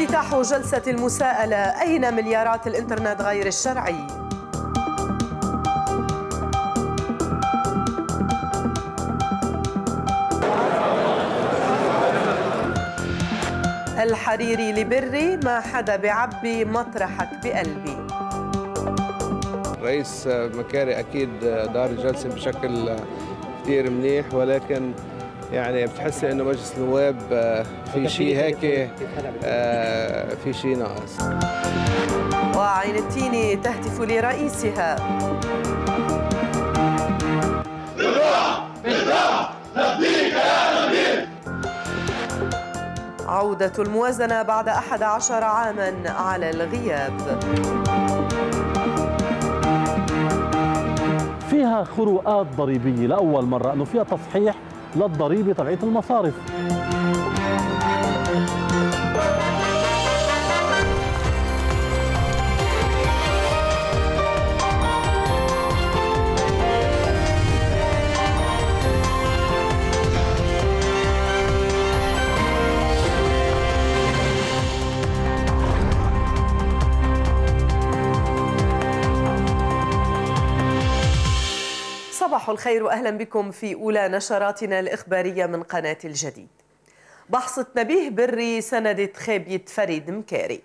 افتتاح جلسة المساءلة أين مليارات الإنترنت غير الشرعي؟ الحريري لبري ما حدا بعبي مطرحك بقلبي رئيس مكاري أكيد دار الجلسة بشكل كثير منيح ولكن يعني بتحسي انه مجلس النواب آه، في شيء هيك في آه، شيء ناقص وعين التين تهتف لرئيسها عودة الموازنة بعد 11 عاما على الغياب فيها خروقات ضريبية لأول مرة أنه فيها تصحيح للضريبة تبعية المصارف الخير واهلا بكم في اولى نشراتنا الاخباريه من قناه الجديد. بحصة نبيه بري سندت خابية فريد مكاري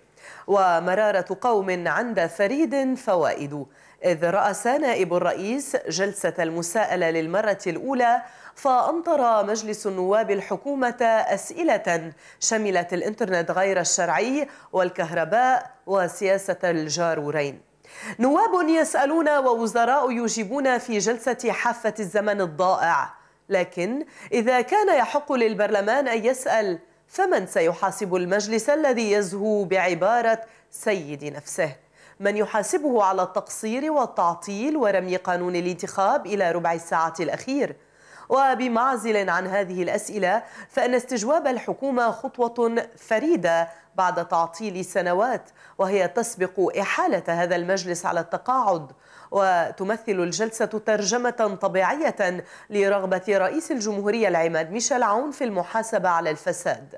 ومرارة قوم عند فريد فوائد إذ رأس نائب الرئيس جلسة المساءلة للمرة الأولى فأمطر مجلس النواب الحكومة أسئلة شملت الإنترنت غير الشرعي والكهرباء وسياسة الجارورين نواب يسألون ووزراء يجيبون في جلسة حافة الزمن الضائع لكن إذا كان يحق للبرلمان أن يسأل فمن سيحاسب المجلس الذي يزهو بعبارة سيد نفسه من يحاسبه على التقصير والتعطيل ورمي قانون الانتخاب إلى ربع الساعة الأخير وبمعزل عن هذه الأسئلة فإن استجواب الحكومة خطوة فريدة بعد تعطيل سنوات وهي تسبق إحالة هذا المجلس على التقاعد وتمثل الجلسة ترجمة طبيعية لرغبة رئيس الجمهورية العماد ميشيل عون في المحاسبة على الفساد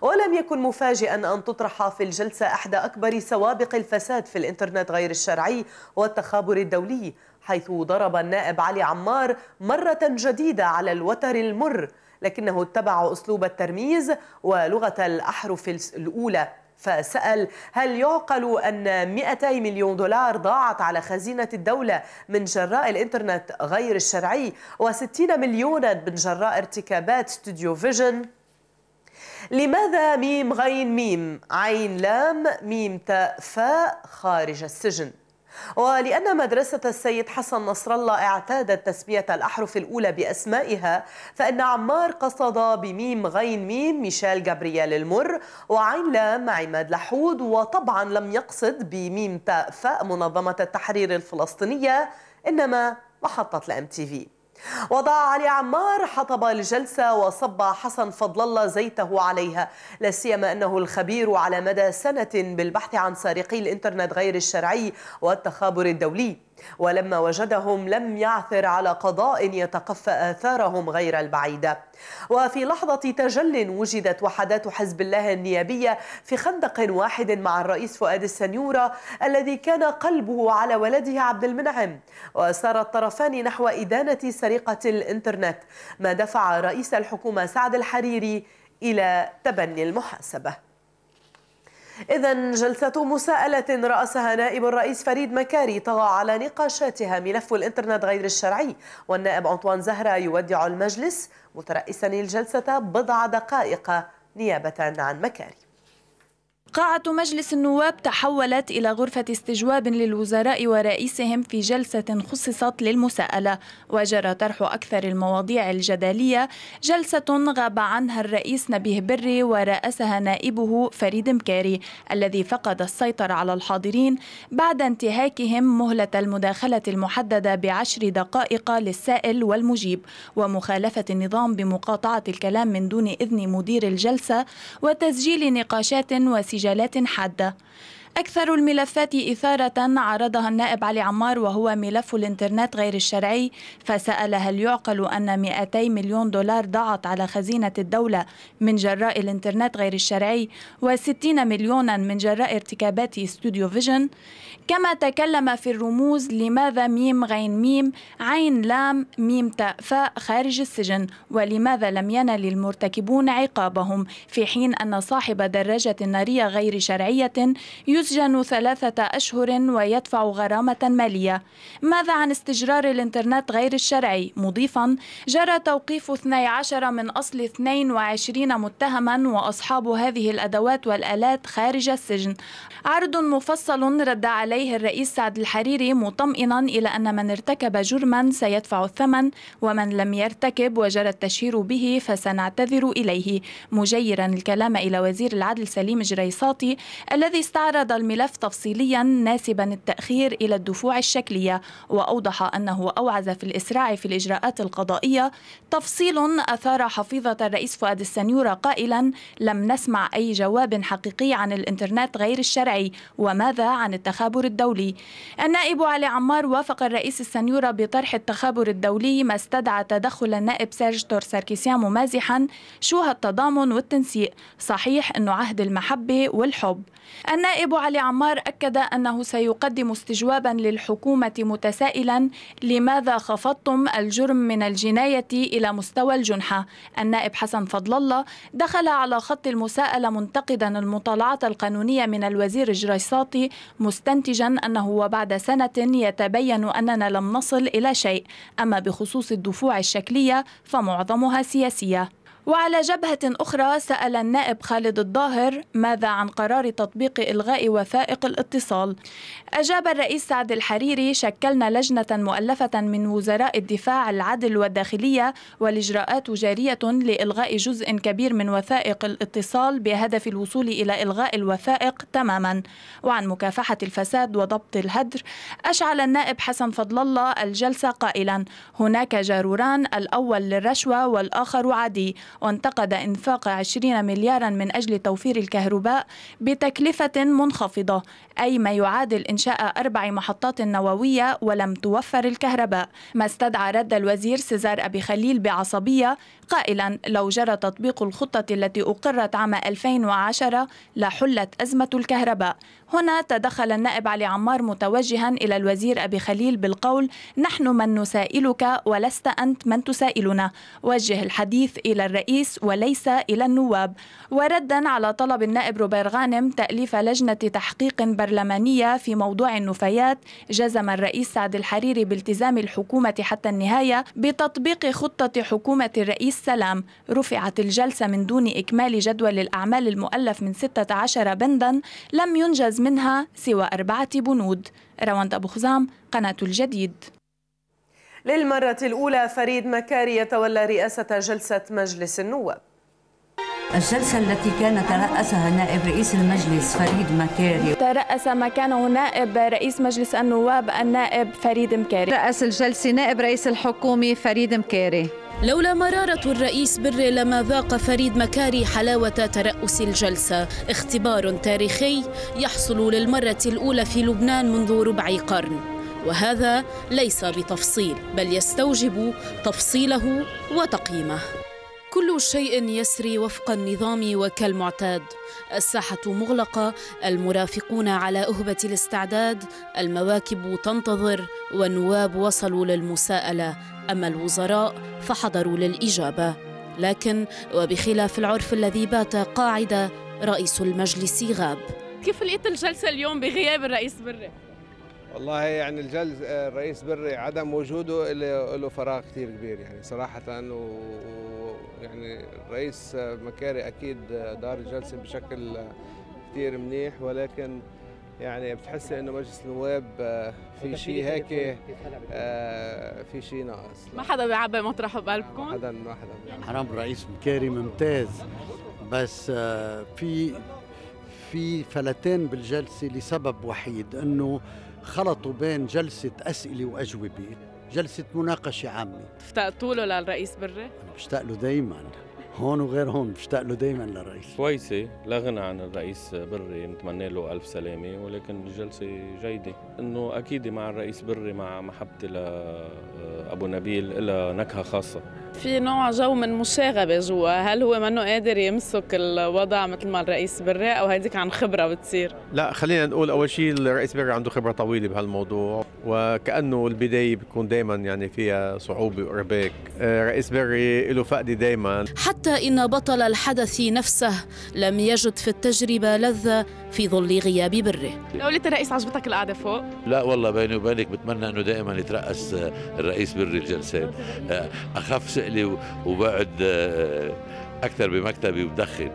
ولم يكن مفاجئا أن تطرح في الجلسة أحد أكبر سوابق الفساد في الإنترنت غير الشرعي والتخابر الدولي حيث ضرب النائب علي عمار مرة جديدة على الوتر المر لكنه اتبع أسلوب الترميز ولغة الأحرف الأولى فسأل هل يعقل أن 200 مليون دولار ضاعت على خزينة الدولة من جراء الإنترنت غير الشرعي و60 مليونا من جراء ارتكابات ستوديو فيجن؟ لماذا ميم غين ميم عين لام ميم تاء فاء خارج السجن؟ ولأن مدرسة السيد حسن نصر الله اعتادت تسمية الأحرف الأولى بأسمائها فإن عمار قصد بميم غين ميم ميشيل جابرييل المر وعين لام عماد لحود وطبعا لم يقصد بميم تاء فاء منظمة التحرير الفلسطينية إنما محطة الام تي في وضع علي عمار حطب الجلسة وصب حسن فضل الله زيته عليها لا سيما أنه الخبير على مدى سنة بالبحث عن سارقي الإنترنت غير الشرعي والتخابر الدولي ولما وجدهم لم يعثر على قضاء يتقفى آثارهم غير البعيدة وفي لحظة تجل وجدت وحدات حزب الله النيابية في خندق واحد مع الرئيس فؤاد السنيورة الذي كان قلبه على ولده عبد المنعم وسار الطرفان نحو إدانة سرقة الإنترنت ما دفع رئيس الحكومة سعد الحريري إلى تبني المحاسبة إذا جلسة مساءلة رأسها نائب الرئيس فريد مكاري طغى على نقاشاتها ملف الإنترنت غير الشرعي والنائب أنطوان زهرة يودع المجلس مترأسا الجلسة بضع دقائق نيابة عن مكاري قاعة مجلس النواب تحولت إلى غرفة استجواب للوزراء ورئيسهم في جلسة خصصت للمساءلة وجرى طرح أكثر المواضيع الجدلية جلسة غاب عنها الرئيس نبيه بري ورأسها نائبه فريد مكاري الذي فقد السيطرة على الحاضرين بعد انتهاكهم مهلة المداخلة المحددة بعشر دقائق للسائل والمجيب ومخالفة النظام بمقاطعة الكلام من دون إذن مدير الجلسة وتسجيل نقاشات وسجل مجالات حاده أكثر الملفات إثارة عرضها النائب علي عمار وهو ملف الإنترنت غير الشرعي فسأل هل يعقل أن 200 مليون دولار ضاعت على خزينة الدولة من جراء الإنترنت غير الشرعي و60 مليونا من جراء ارتكابات استوديو فيجن كما تكلم في الرموز لماذا ميم غين ميم عين لام ميم تاء فاء خارج السجن ولماذا لم ينل المرتكبون عقابهم في حين أن صاحب دراجة نارية غير شرعية يسجن ثلاثة أشهر ويدفع غرامة مالية ماذا عن استجرار الإنترنت غير الشرعي مضيفا جرى توقيف 12 من أصل 22 متهما وأصحاب هذه الأدوات والآلات خارج السجن عرض مفصل رد عليه الرئيس سعد الحريري مطمئنا إلى أن من ارتكب جرما سيدفع الثمن ومن لم يرتكب وجرى التشهير به فسنعتذر إليه مجيرا الكلام إلى وزير العدل سليم جريصاتي الذي استعرض هذا الملف تفصيليا ناسبا التأخير إلى الدفوع الشكلية وأوضح أنه أوعز في الإسراع في الإجراءات القضائية تفصيل أثار حفيظة الرئيس فؤاد السنيورة قائلا لم نسمع أي جواب حقيقي عن الإنترنت غير الشرعي وماذا عن التخابر الدولي النائب علي عمار وافق الرئيس السنيورة بطرح التخابر الدولي ما استدعى تدخل النائب سيرج تور ساركيسيان ممازحا شو هالتضامن والتنسيق صحيح أنه عهد المحبة والحب النائب علي عمار أكد أنه سيقدم استجوابا للحكومة متسائلا لماذا خفضتم الجرم من الجناية إلى مستوى الجنحة النائب حسن فضل الله دخل على خط المساءلة منتقدا المطالعات القانونية من الوزير الجريساطي مستنتجا أنه وبعد سنة يتبين أننا لم نصل إلى شيء أما بخصوص الدفوع الشكلية فمعظمها سياسية وعلى جبهة أخرى سأل النائب خالد الظاهر ماذا عن قرار تطبيق إلغاء وثائق الاتصال أجاب الرئيس سعد الحريري شكلنا لجنة مؤلفة من وزراء الدفاع العدل والداخلية والإجراءات جارية لإلغاء جزء كبير من وثائق الاتصال بهدف الوصول إلى إلغاء الوثائق تماما وعن مكافحة الفساد وضبط الهدر أشعل النائب حسن فضل الله الجلسة قائلا هناك جاروران الأول للرشوة والآخر عادي وانتقد إنفاق 20 مليارا من أجل توفير الكهرباء بتكلفة منخفضة أي ما يعادل إنشاء أربع محطات نووية ولم توفر الكهرباء ما استدعى رد الوزير سيزار أبي خليل بعصبية قائلا لو جرى تطبيق الخطة التي أقرت عام 2010 لحلت أزمة الكهرباء هنا تدخل النائب علي عمار متوجها إلى الوزير أبي خليل بالقول نحن من نسائلك ولست أنت من تسائلنا وجه الحديث إلى الرئيس وليس إلى النواب وردا على طلب النائب روبير غانم تأليف لجنة تحقيق برلمانية في موضوع النفايات جزم الرئيس سعد الحريري بالتزام الحكومة حتى النهاية بتطبيق خطة حكومة الرئيس السلام رفعت الجلسة من دون إكمال جدول الأعمال المؤلف من 16 بندا لم ينجز منها سوى أربعة بنود رواند أبو خزام قناة الجديد للمرة الأولى فريد مكاري يتولى رئاسة جلسة مجلس النواب الجلسة التي كان ترأسها نائب رئيس المجلس فريد مكاري ترأس مكانه نائب رئيس مجلس النواب النائب فريد مكاري رأس الجلسة نائب رئيس الحكومة فريد مكاري لولا مرارة الرئيس بري لما ذاق فريد مكاري حلاوة ترأس الجلسة اختبار تاريخي يحصل للمرة الأولى في لبنان منذ ربع قرن وهذا ليس بتفصيل بل يستوجب تفصيله وتقييمه كل شيء يسري وفق النظام وكالمعتاد الساحة مغلقة المرافقون على أهبة الاستعداد المواكب تنتظر والنواب وصلوا للمساءلة أما الوزراء فحضروا للإجابة لكن وبخلاف العرف الذي بات قاعدة رئيس المجلس غاب كيف لقيت الجلسة اليوم بغياب الرئيس بري؟ والله يعني الجل الرئيس بري عدم وجوده له فراغ كثير كبير يعني صراحة ويعني الرئيس مكاري أكيد دار الجلسة بشكل كثير منيح ولكن يعني بتحس انه مجلس النواب آه، في شيء هيك آه، في شيء ناقص ما حدا بيعبي مطرحه بقلبكم؟ ما حدا ما حدا يعني حرام الرئيس مكاري ممتاز بس آه، في في فلتين بالجلسه لسبب وحيد انه خلطوا بين جلسة أسئلة وأجوبة جلسة مناقشة عامة تفتقتوا له للرئيس بري؟ أنا بشتاق له دايماً هون وغير هون بشتاق له دائما للرئيس كويسة لا غنى عن الرئيس بري نتمنى له ألف سلامة ولكن الجلسة جيدة إنه أكيد مع الرئيس بري مع محبتي لأبو نبيل إلها نكهة خاصة في نوع جو من مشاغبة جوا هل هو منه قادر يمسك الوضع مثل ما الرئيس بري أو هيديك عن خبرة بتصير لا خلينا نقول أول شيء الرئيس بري عنده خبرة طويلة بهالموضوع وكأنه البداية بتكون دائما يعني فيها صعوبة وإرباك الرئيس آه، بري له فقدة دائما حتى حتى إن بطل الحدث نفسه لم يجد في التجربة لذة في ظل غياب بره لو قلت الرئيس عجبتك القعدة فوق؟ لا والله بيني وبينك بتمنى أنه دائما يترأس آه، الرئيس بري الجلسات آه، أخف سئلي وبعد آه، أكثر بمكتبي وبدخن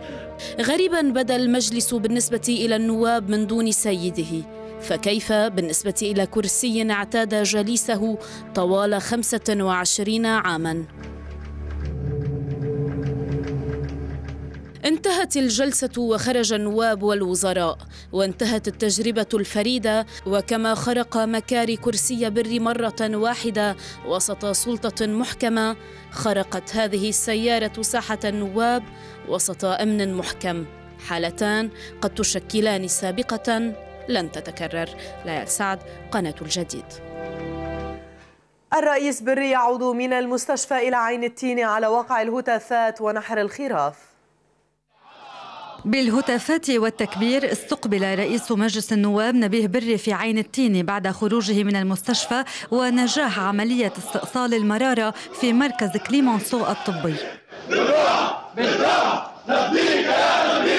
غريبا بدا المجلس بالنسبة إلى النواب من دون سيده فكيف بالنسبة إلى كرسي اعتاد جليسه طوال 25 عاماً انتهت الجلسة وخرج النواب والوزراء وانتهت التجربة الفريدة وكما خرق مكاري كرسي بر مرة واحدة وسط سلطة محكمة خرقت هذه السيارة ساحة النواب وسط أمن محكم حالتان قد تشكلان سابقة لن تتكرر ليال سعد قناة الجديد الرئيس بري يعود من المستشفى إلى عين التين على وقع الهتافات ونحر الخراف بالهتافات والتكبير استقبل رئيس مجلس النواب نبيه بري في عين التين بعد خروجه من المستشفى ونجاح عملية استئصال المرارة في مركز كليمونسو الطبي بالروح بالروح نبيك يا نبيك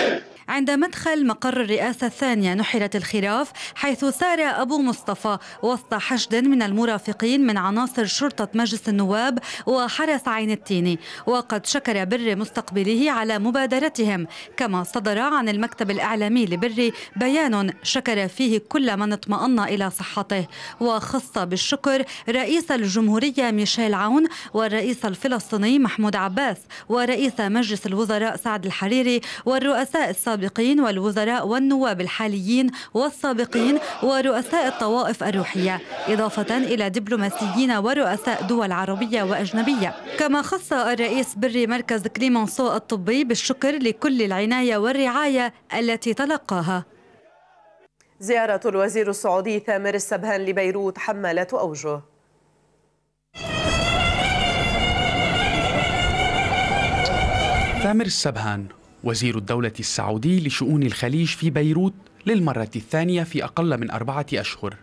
عند مدخل مقر الرئاسة الثانية نحرت الخراف حيث سار أبو مصطفى وسط حشد من المرافقين من عناصر شرطة مجلس النواب وحرس عين التيني وقد شكر بر مستقبله على مبادرتهم كما صدر عن المكتب الإعلامي لبر بيان شكر فيه كل من اطمأن إلى صحته وخص بالشكر رئيس الجمهورية ميشيل عون والرئيس الفلسطيني محمود عباس ورئيس مجلس الوزراء سعد الحريري والرؤساء السابقين السابقين والوزراء والنواب الحاليين والسابقين ورؤساء الطوائف الروحية إضافة إلى دبلوماسيين ورؤساء دول عربية وأجنبية كما خص الرئيس بري مركز كليمانسو الطبي بالشكر لكل العناية والرعاية التي تلقاها زيارة الوزير السعودي ثامر السبهان لبيروت حملت أوجه ثامر السبهان وزير الدولة السعودي لشؤون الخليج في بيروت للمرة الثانية في أقل من أربعة أشهر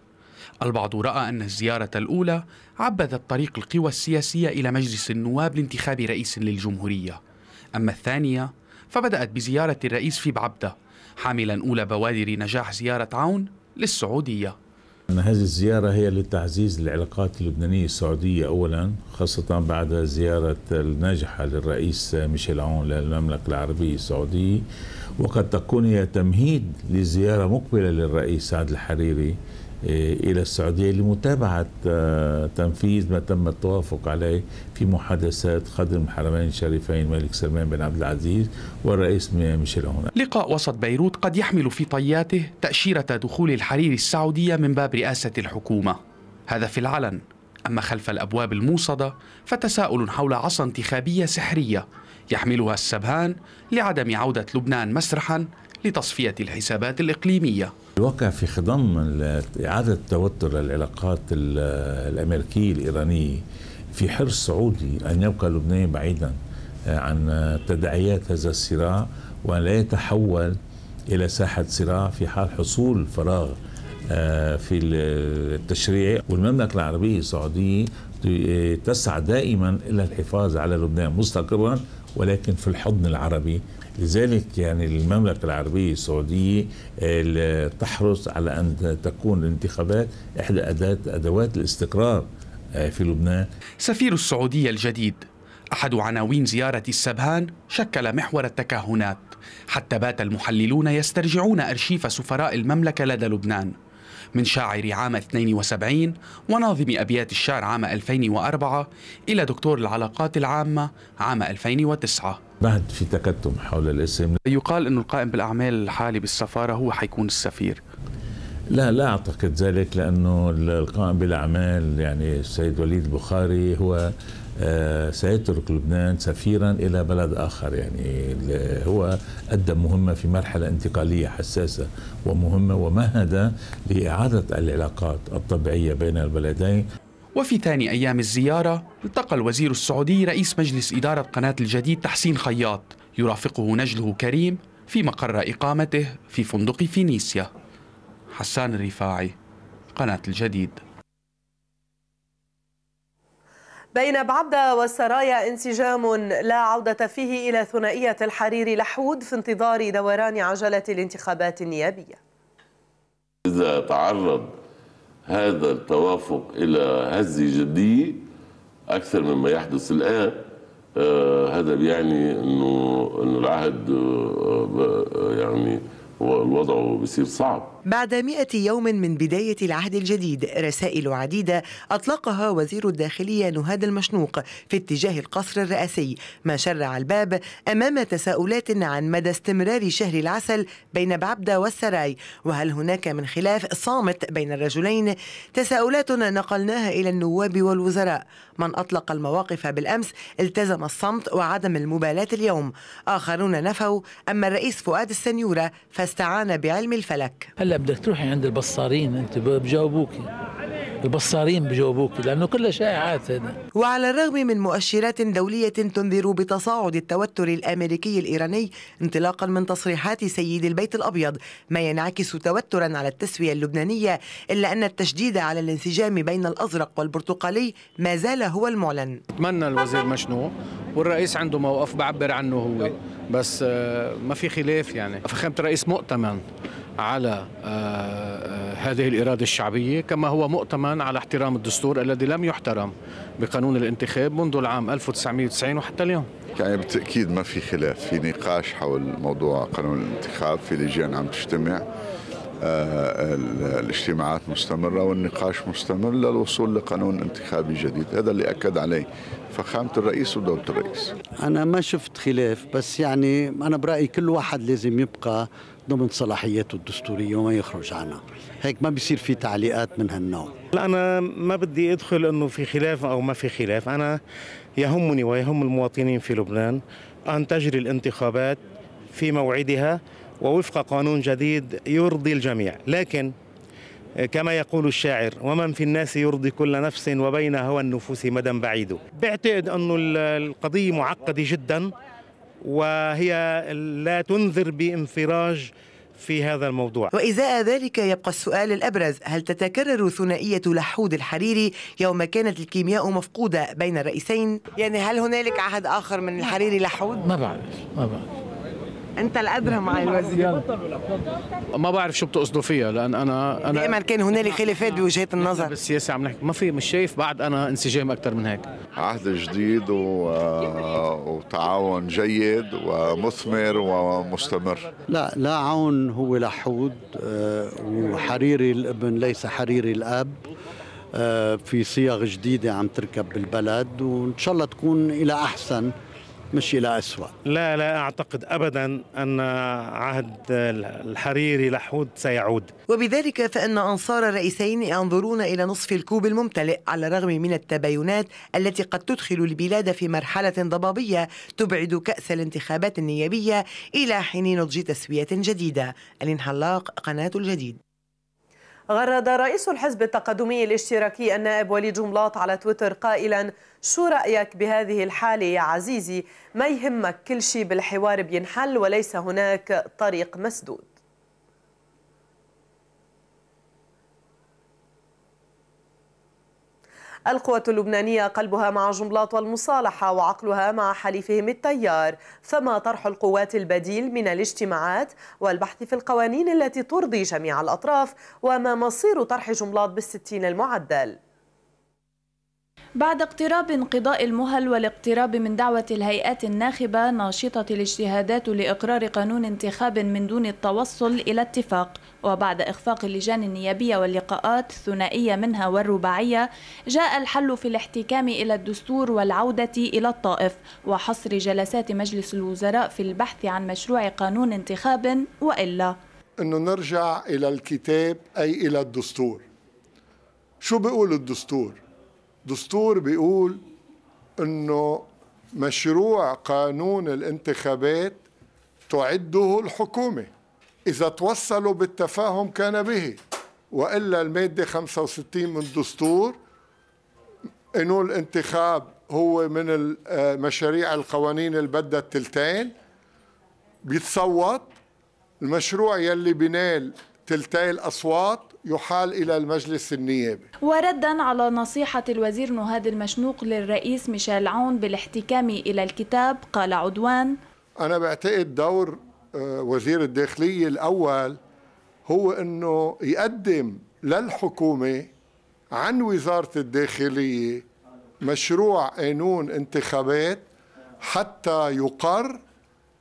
البعض رأى أن الزيارة الأولى عبدت طريق القوى السياسية إلى مجلس النواب لانتخاب رئيس للجمهورية أما الثانية فبدأت بزيارة الرئيس في بعبدة حاملا أولى بوادر نجاح زيارة عون للسعودية أن هذه الزيارة هي لتعزيز العلاقات اللبنانية السعودية أولا خاصة بعد زيارة الناجحة للرئيس ميشيل عون للمملكة العربية السعودية وقد تكون هي تمهيد لزيارة مقبلة للرئيس سعد الحريري إيه، إلى السعودية لمتابعة آه، تنفيذ ما تم التوافق عليه في محادثات خادم الحرمين الشريفين الملك سلمان بن عبد العزيز والرئيس ميشيل عون لقاء وسط بيروت قد يحمل في طياته تأشيرة دخول الحرير السعودية من باب رئاسة الحكومة هذا في العلن أما خلف الأبواب الموصدة فتساؤل حول عصا انتخابية سحرية يحملها السبهان لعدم عودة لبنان مسرحا لتصفية الحسابات الإقليمية الواقع في خضم إعادة التوتر للعلاقات الأمريكية الإيرانية في حرص سعودي أن يبقى لبنان بعيدا آه، عن تداعيات هذا الصراع وأن لا يتحول إلى ساحة صراع في حال حصول فراغ آه، في التشريع والمملكة العربية السعودية آه، تسعى دائما إلى الحفاظ على لبنان مستقرا ولكن في الحضن العربي لذلك يعني المملكة العربية السعودية تحرص على أن تكون الانتخابات إحدى أداة أدوات الاستقرار آه، في لبنان سفير السعودية الجديد أحد عناوين زيارة السبهان شكل محور التكهنات حتى بات المحللون يسترجعون أرشيف سفراء المملكة لدى لبنان من شاعر عام 72 وناظم أبيات الشعر عام 2004 إلى دكتور العلاقات العامة عام 2009 بعد في تكتم حول الاسم يقال أن القائم بالأعمال الحالي بالسفارة هو حيكون السفير لا لا أعتقد ذلك لأنه القائم بالأعمال يعني السيد وليد البخاري هو آه، سيترك لبنان سفيرا إلى بلد آخر يعني هو قدم مهمة في مرحلة انتقالية حساسة ومهمة ومهد لإعادة العلاقات الطبيعية بين البلدين وفي ثاني أيام الزيارة التقى الوزير السعودي رئيس مجلس إدارة قناة الجديد تحسين خياط يرافقه نجله كريم في مقر إقامته في فندق فينيسيا حسان الرفاعي قناة الجديد بين بعبدة والسرايا انسجام لا عودة فيه إلى ثنائية الحرير لحود في انتظار دوران عجلة الانتخابات النيابية إذا تعرض هذا التوافق إلى هزة جدية أكثر مما يحدث الآن آه، هذا بيعني انه انه العهد آه، آه، يعني وضعه بيصير صعب بعد مئة يوم من بداية العهد الجديد رسائل عديدة أطلقها وزير الداخلية نهاد المشنوق في اتجاه القصر الرئاسي ما شرع الباب أمام تساؤلات عن مدى استمرار شهر العسل بين بعبدة والسراي وهل هناك من خلاف صامت بين الرجلين تساؤلات نقلناها إلى النواب والوزراء من أطلق المواقف بالأمس التزم الصمت وعدم المبالاة اليوم آخرون نفوا أما الرئيس فؤاد السنيورة فاستعان بعلم الفلك هلا بدك تروحي عند البصارين انت بجاوبوك البصارين بجاوبوك لانه كلها شائعات هذا وعلى الرغم من مؤشرات دوليه تنذر بتصاعد التوتر الامريكي الايراني انطلاقا من تصريحات سيد البيت الابيض ما ينعكس توترا على التسويه اللبنانيه الا ان التشديد على الانسجام بين الازرق والبرتقالي ما زال هو المعلن اتمنى الوزير مشنوع والرئيس عنده موقف بعبر عنه هو بس آه، ما في خلاف يعني فخامه الرئيس مؤتمن على آه، آه، هذه الإرادة الشعبية كما هو مؤتمن على احترام الدستور الذي لم يحترم بقانون الانتخاب منذ العام 1990 وحتى اليوم يعني بالتأكيد ما في خلاف في نقاش حول موضوع قانون الانتخاب في لجان عم تجتمع آه، الاجتماعات مستمرة والنقاش مستمر للوصول لقانون انتخابي جديد هذا اللي أكد عليه فخامة الرئيس ودولة الرئيس أنا ما شفت خلاف بس يعني أنا برأيي كل واحد لازم يبقى ضمن صلاحياته الدستورية وما يخرج عنها هيك ما بيصير في تعليقات من هالنوع أنا ما بدي أدخل أنه في خلاف أو ما في خلاف أنا يهمني ويهم المواطنين في لبنان أن تجري الانتخابات في موعدها ووفق قانون جديد يرضي الجميع لكن كما يقول الشاعر ومن في الناس يرضي كل نفس وبين هوى النفوس مدى بعيد بعتقد أنه القضية معقدة جداً وهي لا تنذر بانفراج في هذا الموضوع وإزاء ذلك يبقى السؤال الأبرز هل تتكرر ثنائية لحود الحريري يوم كانت الكيمياء مفقودة بين الرئيسين؟ يعني هل هنالك عهد آخر من الحريري لحود؟ ما بعرف ما بعرف انت الادرى مع الوزير ما بعرف شو بتقصدوا فيها لان انا انا دائما كان هنالك خلافات بوجهات النظر بالسياسه عم نحكي ما في مش شايف بعد انا انسجام اكثر من هيك عهد جديد و... آه، وتعاون جيد ومثمر ومستمر لا لا عون هو لحود آه، وحريري الابن ليس حريري الاب آه، في صيغ جديده عم تركب بالبلد وان شاء الله تكون الى احسن مش إلى أسوأ لا لا أعتقد أبدا أن عهد الحريري لحود سيعود وبذلك فإن أنصار الرئيسين ينظرون إلى نصف الكوب الممتلئ على الرغم من التباينات التي قد تدخل البلاد في مرحلة ضبابية تبعد كأس الانتخابات النيابية إلى حين نضج تسوية جديدة الانحلاق قناة الجديد غرد رئيس الحزب التقدمي الاشتراكي النائب وليد جملاط على تويتر قائلا شو رأيك بهذه الحالة يا عزيزي ما يهمك كل شيء بالحوار بينحل وليس هناك طريق مسدود القوة اللبنانية قلبها مع جملات والمصالحة وعقلها مع حليفهم التيار فما طرح القوات البديل من الاجتماعات والبحث في القوانين التي ترضي جميع الأطراف وما مصير طرح جملات بالستين المعدل بعد اقتراب انقضاء المهل والاقتراب من دعوة الهيئات الناخبة ناشطة الاجتهادات لإقرار قانون انتخاب من دون التوصل إلى اتفاق وبعد إخفاق اللجان النيابية واللقاءات الثنائية منها والرباعية جاء الحل في الاحتكام إلى الدستور والعودة إلى الطائف وحصر جلسات مجلس الوزراء في البحث عن مشروع قانون انتخاب وإلا أنه نرجع إلى الكتاب أي إلى الدستور شو بيقول الدستور؟ دستور بيقول انه مشروع قانون الانتخابات تعده الحكومة إذا توصلوا بالتفاهم كان به وإلا المادة 65 من الدستور إنه الانتخاب هو من آه، مشاريع القوانين اللي بدها التلتين بيتصوت المشروع يلي بنال تلتين الأصوات يحال إلى المجلس النيابي وردا على نصيحة الوزير نهاد المشنوق للرئيس ميشيل عون بالاحتكام إلى الكتاب قال عدوان أنا بعتقد دور آه، وزير الداخلية الأول هو أنه يقدم للحكومة عن وزارة الداخلية مشروع قانون انتخابات حتى يقر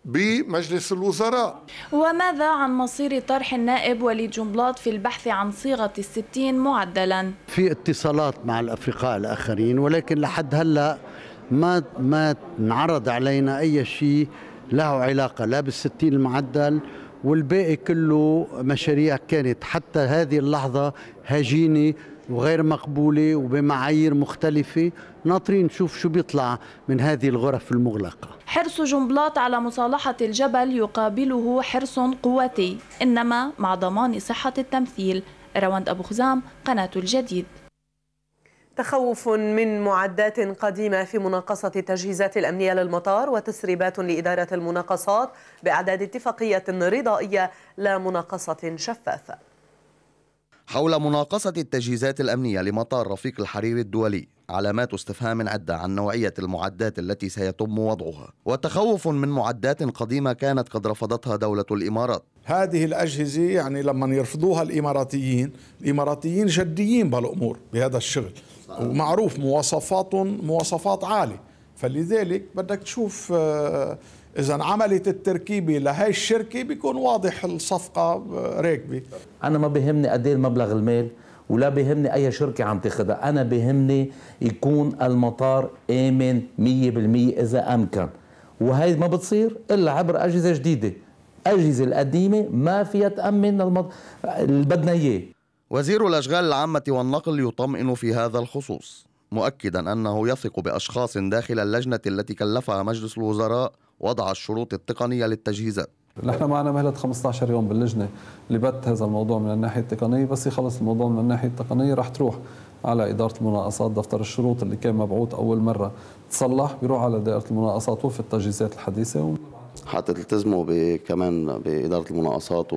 بمجلس الوزراء وماذا عن مصير طرح النائب وليد جنبلاط في البحث عن صيغة الستين معدلا في اتصالات مع الأفرقاء الآخرين ولكن لحد هلأ ما ما انعرض علينا أي شيء له علاقة لا بالستين المعدل والباقي كله مشاريع كانت حتى هذه اللحظة هجينة وغير مقبولة وبمعايير مختلفة ناطرين نشوف شو بيطلع من هذه الغرف المغلقة حرص جنبلاط على مصالحة الجبل يقابله حرص قوتي إنما مع ضمان صحة التمثيل رواند أبو خزام قناة الجديد تخوف من معدات قديمة في مناقصة التجهيزات الأمنية للمطار وتسريبات لإدارة المناقصات بأعداد اتفاقية رضائية لا مناقصة شفافة حول مناقصة التجهيزات الأمنية لمطار رفيق الحريري الدولي علامات استفهام عدة عن نوعية المعدات التي سيتم وضعها وتخوف من معدات قديمة كانت قد رفضتها دولة الإمارات هذه الأجهزة يعني لما يرفضوها الإماراتيين الإماراتيين جديين بالأمور بهذا الشغل ومعروف مواصفات مواصفات عالية فلذلك بدك تشوف آه، اذا عملت التركيبه لهي الشركه بيكون واضح الصفقه راكبه انا ما بهمني قد إيه المبلغ المال ولا بهمني اي شركه عم تاخذها انا بهمني يكون المطار امن 100% اذا امكن وهي ما بتصير الا عبر اجهزه جديده الاجهزه القديمه ما فيها تامن المطار اللي بدنا اياه وزير الاشغال العامه والنقل يطمئن في هذا الخصوص مؤكدا انه يثق باشخاص داخل اللجنه التي كلفها مجلس الوزراء وضع الشروط التقنية للتجهيزات نحن معنا مهلة 15 يوم باللجنة لبت هذا الموضوع من الناحية التقنية بس يخلص الموضوع من الناحية التقنية رح تروح على إدارة المناقصات دفتر الشروط اللي كان مبعوث أول مرة تصلح بيروح على دائرة المناقصات وفي التجهيزات الحديثة و... حتى تلتزموا كمان بإدارة المناقصات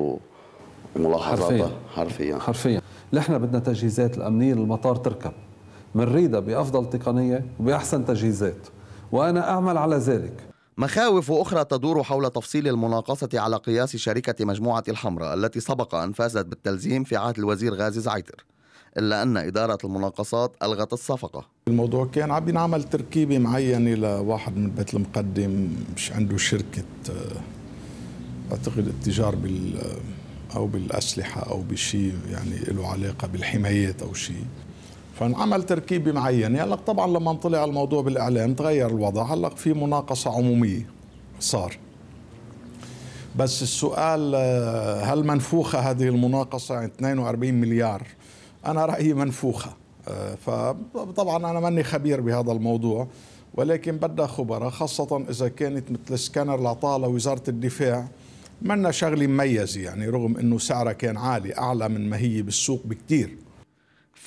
وملاحظاتها حرفيا حرفيا نحن بدنا تجهيزات الأمنية للمطار تركب بنريدها بأفضل تقنية وبأحسن تجهيزات وأنا أعمل على ذلك مخاوف أخرى تدور حول تفصيل المناقصة على قياس شركة مجموعة الحمراء التي سبق أن فازت بالتلزيم في عهد الوزير غازي زعيتر إلا أن إدارة المناقصات ألغت الصفقة الموضوع كان عم ينعمل تركيبة معينة لواحد من بيت المقدم مش عنده شركة آه، أعتقد التجار بال آه، أو بالأسلحة أو بشيء يعني له علاقة بالحمايات أو شيء فانعمل تركيبه معينه هلا طبعا لما طلع الموضوع بالاعلام تغير الوضع هلا في مناقصه عموميه صار بس السؤال آه، هل منفوخه هذه المناقصه 42 يعني مليار انا رايي منفوخه آه، فطبعا انا ماني خبير بهذا الموضوع ولكن بدها خبراء خاصة إذا كانت مثل السكانر اللي أعطاها وزارة الدفاع منا شغلة مميزة يعني رغم أنه سعرها كان عالي أعلى من ما هي بالسوق بكثير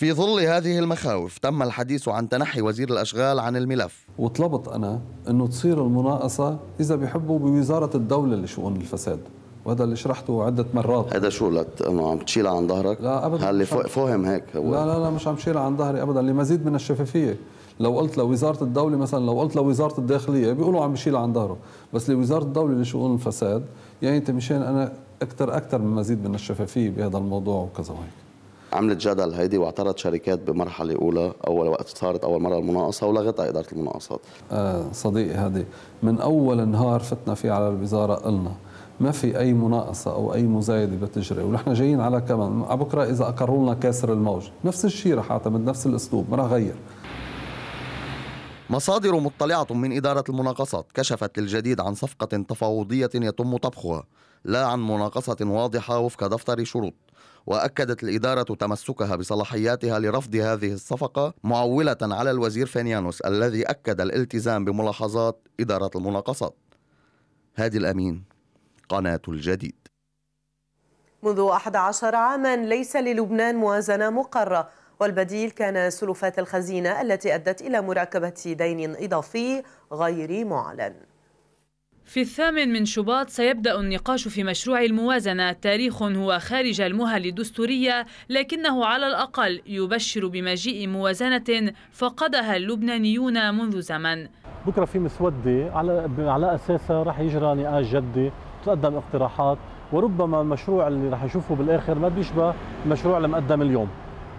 في ظل هذه المخاوف تم الحديث عن تنحي وزير الأشغال عن الملف وطلبت أنا أنه تصير المناقصة إذا بيحبوا بوزارة الدولة لشؤون الفساد وهذا اللي شرحته عدة مرات هذا شو لت انه عم تشيلها عن ظهرك؟ لا ابدا هل فهم هيك هو لا لا لا مش عم تشيلها عن ظهري ابدا لمزيد من الشفافية لو قلت لوزارة الدولة مثلا لو قلت لوزارة الداخلية بيقولوا عم يشيلها عن ظهره بس لوزارة الدولة لشؤون الفساد يعني انت مشان انا اكثر اكثر من مزيد من الشفافية بهذا الموضوع وكذا وهيك عملت جدل هيدي واعترضت شركات بمرحله اولى اول وقت صارت اول مره المناقصه ولغتها اداره المناقصات آه صديقي هذه من اول نهار فتنا فيه على الوزاره قلنا ما في اي مناقصه او اي مزايده بتجري ونحن جايين على كمان على بكره اذا اقروا لنا كاسر الموج نفس الشيء رح اعتمد نفس الاسلوب ما رح غير مصادر مطلعة من إدارة المناقصات كشفت للجديد عن صفقة تفاوضية يتم طبخها لا عن مناقصة واضحة وفق دفتر شروط وأكدت الإدارة تمسكها بصلاحياتها لرفض هذه الصفقة معولة على الوزير فانيانوس الذي أكد الالتزام بملاحظات إدارة المناقصات هادي الأمين قناة الجديد منذ 11 عاما ليس للبنان موازنة مقرة والبديل كان سلفات الخزينة التي أدت إلى مراكبة دين إضافي غير معلن في الثامن من شباط سيبدأ النقاش في مشروع الموازنة تاريخ هو خارج المهل الدستورية لكنه على الأقل يبشر بمجيء موازنة فقدها اللبنانيون منذ زمن بكرة في مسودة على, على أساسها رح يجرى نقاش جدي تقدم اقتراحات وربما المشروع اللي رح نشوفه بالآخر ما بيشبه المشروع اللي مقدم اليوم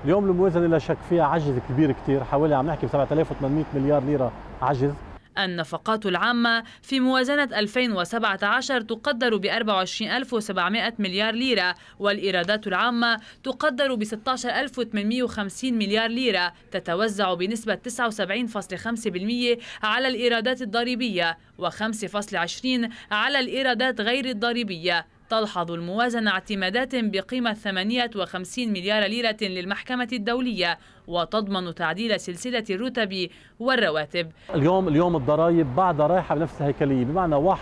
اليوم الموازنة لا شك فيها عجز كبير كتير حوالي عم نحكي ب 7800 مليار ليرة عجز النفقات العامة في موازنة 2017 تقدر ب 24700 مليار ليرة والإيرادات العامة تقدر ب 16850 مليار ليرة تتوزع بنسبة 79.5% على الإيرادات الضريبية و5.20 على الإيرادات غير الضريبية تلحظ الموازنة اعتمادات بقيمة 58 مليار ليرة للمحكمة الدولية وتضمن تعديل سلسلة الرتب والرواتب اليوم اليوم الضرائب بعدها رايحة بنفس الهيكلية بمعنى 1%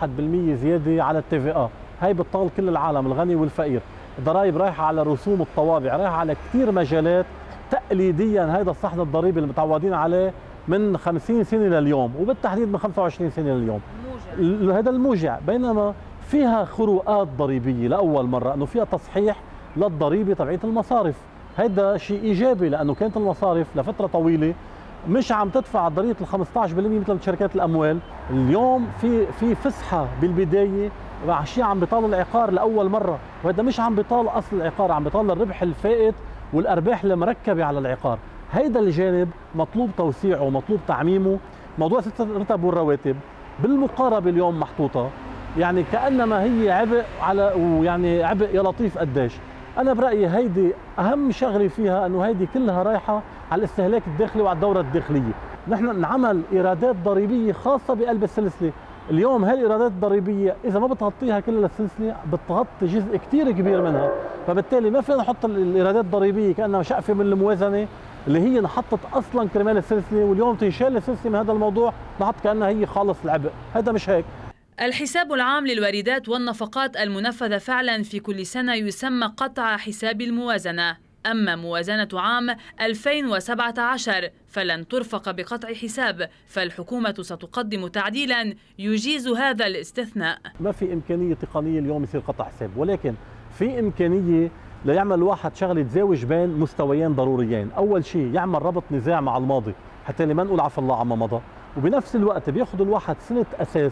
زيادة على التي هاي بتطال كل العالم الغني والفقير الضرائب رايحة على رسوم الطوابع رايحة على كثير مجالات تقليديا هيدا الصحن الضريبي اللي متعودين عليه من 50 سنة لليوم وبالتحديد من 25 سنة لليوم موجع. هذا الموجع بينما فيها خروقات ضريبيه لاول مره انه فيها تصحيح للضريبه تبعيه المصارف هذا شيء ايجابي لانه كانت المصارف لفتره طويله مش عم تدفع ضريبه ال 15% مثل شركات الاموال اليوم في في فسحه بالبدايه مع شيء عم بيطال العقار لاول مره وهذا مش عم بيطال اصل العقار عم بيطال الربح الفائت والارباح المركبه على العقار هيدا الجانب مطلوب توسيعه ومطلوب تعميمه موضوع ستة الرتب والرواتب بالمقاربه اليوم محطوطه يعني كانما هي عبء على ويعني عبء يا لطيف قديش انا برايي هيدي اهم شغله فيها انه هيدي كلها رايحه على الاستهلاك الداخلي وعلى الدوره الداخليه نحن انعمل ايرادات ضريبيه خاصه بقلب السلسله اليوم هالايرادات الضريبيه اذا ما بتغطيها كلها السلسله بتغطي جزء كثير كبير منها فبالتالي ما فينا نحط الايرادات الضريبيه كانها شقفه من الموازنه اللي هي انحطت اصلا كرمال السلسله واليوم تنشال السلسله من هذا الموضوع نحط كانها هي خالص العبء هذا مش هيك الحساب العام للواردات والنفقات المنفذة فعلا في كل سنة يسمى قطع حساب الموازنة أما موازنة عام 2017 فلن ترفق بقطع حساب فالحكومة ستقدم تعديلا يجيز هذا الاستثناء ما في إمكانية تقنية اليوم يصير قطع حساب ولكن في إمكانية ليعمل واحد شغلة تزاوج بين مستويين ضروريين أول شيء يعمل ربط نزاع مع الماضي حتى لما نقول عفى الله عما مضى وبنفس الوقت بياخذ الواحد سنة أساس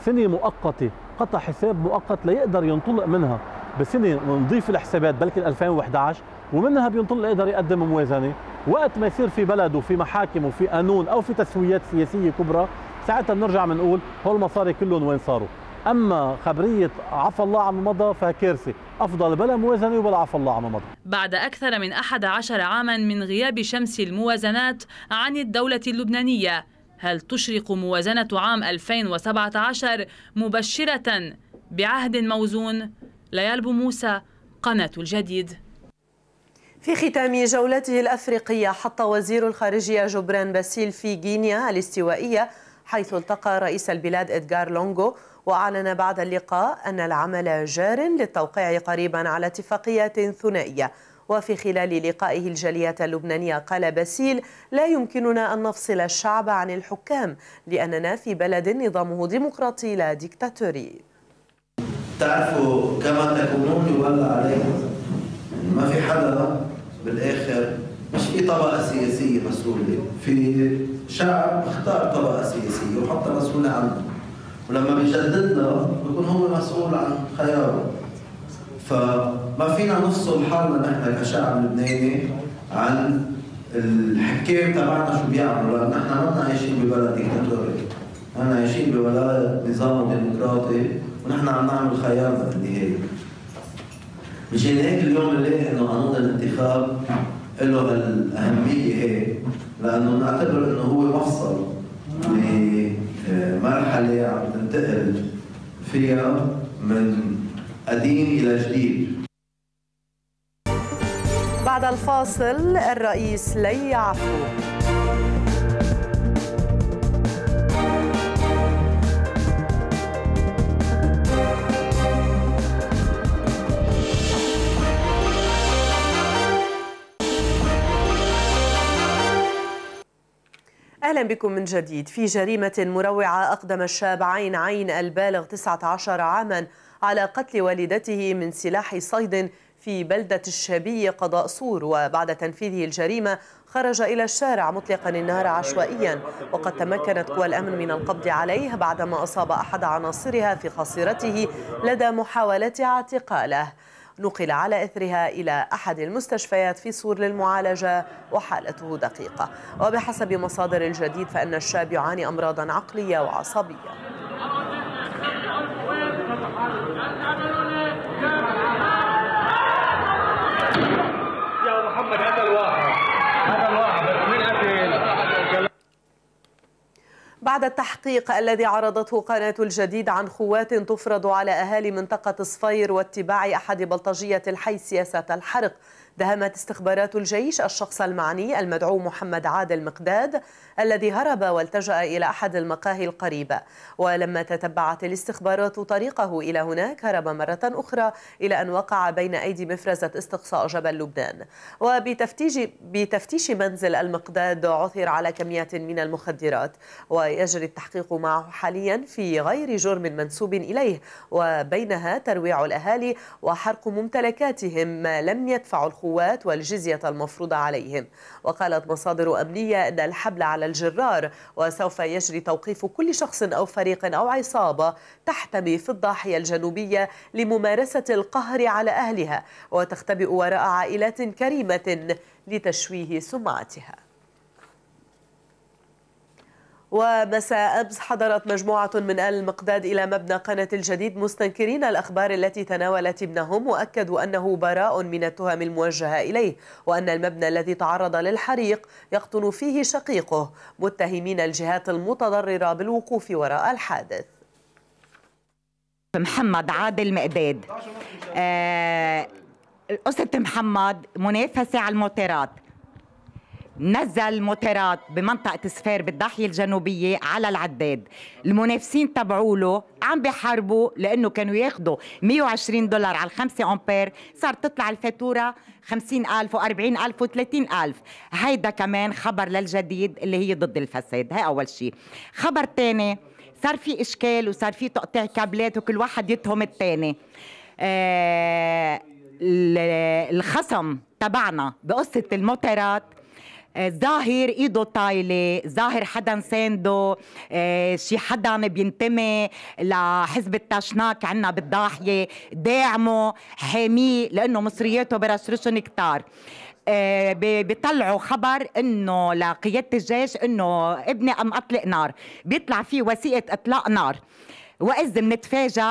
سنه مؤقته قطع حساب مؤقت ليقدر ينطلق منها بسنه نضيف الحسابات بلكي 2011 ومنها بينطلق يقدر يقدم موازنه وقت ما يصير في بلد وفي محاكم وفي قانون او في تسويات سياسيه كبرى ساعتها بنرجع بنقول هول المصاري كلهم وين صاروا اما خبريه عفى الله عما مضى فكارثه افضل بلا موازنه وبلا عفى الله عما مضى بعد اكثر من 11 عاما من غياب شمس الموازنات عن الدوله اللبنانيه هل تشرق موازنة عام 2017 مبشرة بعهد موزون؟ ليال موسى قناة الجديد في ختام جولته الأفريقية حط وزير الخارجية جبران باسيل في غينيا الاستوائية حيث التقى رئيس البلاد إدغار لونغو وأعلن بعد اللقاء أن العمل جار للتوقيع قريبا على اتفاقيات ثنائية وفي خلال لقائه الجالية اللبنانية قال باسيل لا يمكننا أن نفصل الشعب عن الحكام لأننا في بلد نظامه ديمقراطي لا ديكتاتوري تعرفوا كما تكونون يولى عليهم ما في حدا بالاخر مش في طبقه سياسيه مسؤوله في شعب اختار طبقه سياسيه وحط مسؤوله عنه ولما بيجددنا بيكون هو مسؤول عن خياره فما فينا نفصل حالنا نحن كشعب لبناني عن الحكام تبعنا شو بيعملوا لان نحن ما عايشين ببلد ديكتاتوري نحن عايشين ببلد نظام ديمقراطي ونحن عم نعمل خيارنا بالنهايه مشان هيك اليوم بنلاقي انه قانون الانتخاب له هالاهميه هي لانه نعتبر انه هو مفصل لمرحله عم تنتقل فيها من قديم إلى جديد بعد الفاصل الرئيس لي عفو أهلا بكم من جديد في جريمة مروعة أقدم الشاب عين عين البالغ 19 عاماً على قتل والدته من سلاح صيد في بلدة الشبي قضاء صور وبعد تنفيذه الجريمة خرج إلى الشارع مطلقا النار عشوائيا وقد تمكنت قوى الأمن من القبض عليه بعدما أصاب أحد عناصرها في خاصرته لدى محاولة اعتقاله نقل على إثرها إلى أحد المستشفيات في صور للمعالجة وحالته دقيقة وبحسب مصادر الجديد فإن الشاب يعاني أمراضا عقلية وعصبية بعد التحقيق الذي عرضته قناة الجديد عن خوات تفرض على أهالي منطقة صفير واتباع أحد بلطجية الحي سياسة الحرق دهمت استخبارات الجيش الشخص المعني المدعو محمد عادل مقداد الذي هرب والتجأ إلى أحد المقاهي القريبة ولما تتبعت الاستخبارات طريقه إلى هناك هرب مرة أخرى إلى أن وقع بين أيدي مفرزة استقصاء جبل لبنان وبتفتيش بتفتيش منزل المقداد عثر على كميات من المخدرات ويجري التحقيق معه حاليا في غير جرم منسوب إليه وبينها ترويع الأهالي وحرق ممتلكاتهم ما لم يدفع الخوف القوات والجزية المفروضة عليهم وقالت مصادر أمنية أن الحبل على الجرار وسوف يجري توقيف كل شخص أو فريق أو عصابة تحتمي في الضاحية الجنوبية لممارسة القهر على أهلها وتختبئ وراء عائلات كريمة لتشويه سمعتها ومساء أمس حضرت مجموعة من آل المقداد إلى مبنى قناة الجديد مستنكرين الأخبار التي تناولت ابنهم وأكدوا أنه براء من التهم الموجهة إليه وأن المبنى الذي تعرض للحريق يقطن فيه شقيقه متهمين الجهات المتضررة بالوقوف وراء الحادث محمد عادل مقداد آه قصة محمد منافسة على الموترات نزل موتيرات بمنطقة سفير بالضاحية الجنوبية على العداد المنافسين تبعوله عم بيحاربوا لأنه كانوا ياخدوا 120 دولار على الخمسة أمبير صارت تطلع الفاتورة 50 ألف و40 ألف و30 ألف هيدا كمان خبر للجديد اللي هي ضد الفساد هاي أول شيء خبر تاني صار في إشكال وصار في تقطيع كابلات وكل واحد يتهم التاني آه الخصم تبعنا بقصة الموترات آه، ظاهر ايده طايله ظاهر حدا سانده آه، شي حدا بينتمي لحزب التاشناك عنا بالضاحيه داعمه حاميه لانه مصرياته برشرشن كتار آه، بيطلعوا خبر انه لقياده الجيش انه ابني قام اطلق نار بيطلع فيه وثيقه اطلاق نار واذ بنتفاجئ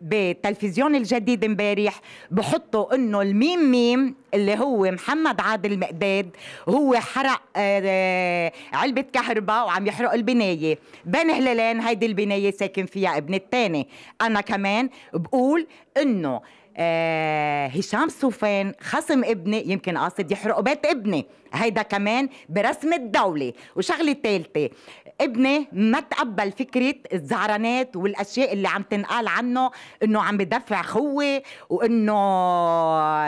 بالتلفزيون الجديد امبارح بحطوا انه الميم ميم اللي هو محمد عادل مقداد هو حرق آه، آه، علبة كهرباء وعم يحرق البناية بين هلالين هيدي البناية ساكن فيها ابن الثاني أنا كمان بقول إنه آه، هشام صوفان خصم ابني يمكن قاصد يحرق بيت ابني هيدا كمان برسم الدولة وشغلة ثالثة ابني ما تقبل فكرة الزعرانات والأشياء اللي عم تنقال عنه إنه عم بدفع خوة وإنه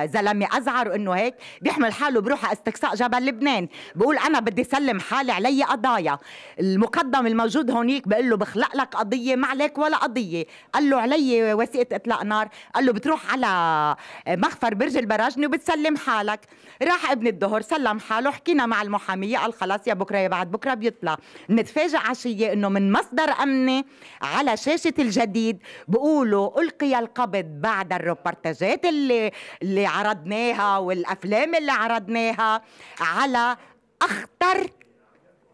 زلمة أزعر وإنه هيك بيحمل حاله بروح استقصاء جبل لبنان بقول أنا بدي سلم حالي علي قضايا المقدم الموجود هونيك بقول له بخلق لك قضية ما عليك ولا قضية قال له علي وثيقة إطلاق نار قال له بتروح على مخفر برج البراجني وبتسلم حالك راح ابن الظهر سلم حالك حاله حكينا مع المحاميه قال خلاص يا بكره يا بعد بكره بيطلع نتفاجئ عشيه انه من مصدر امني على شاشه الجديد بقولوا القي القبض بعد الروبرتاجات اللي اللي عرضناها والافلام اللي عرضناها على اخطر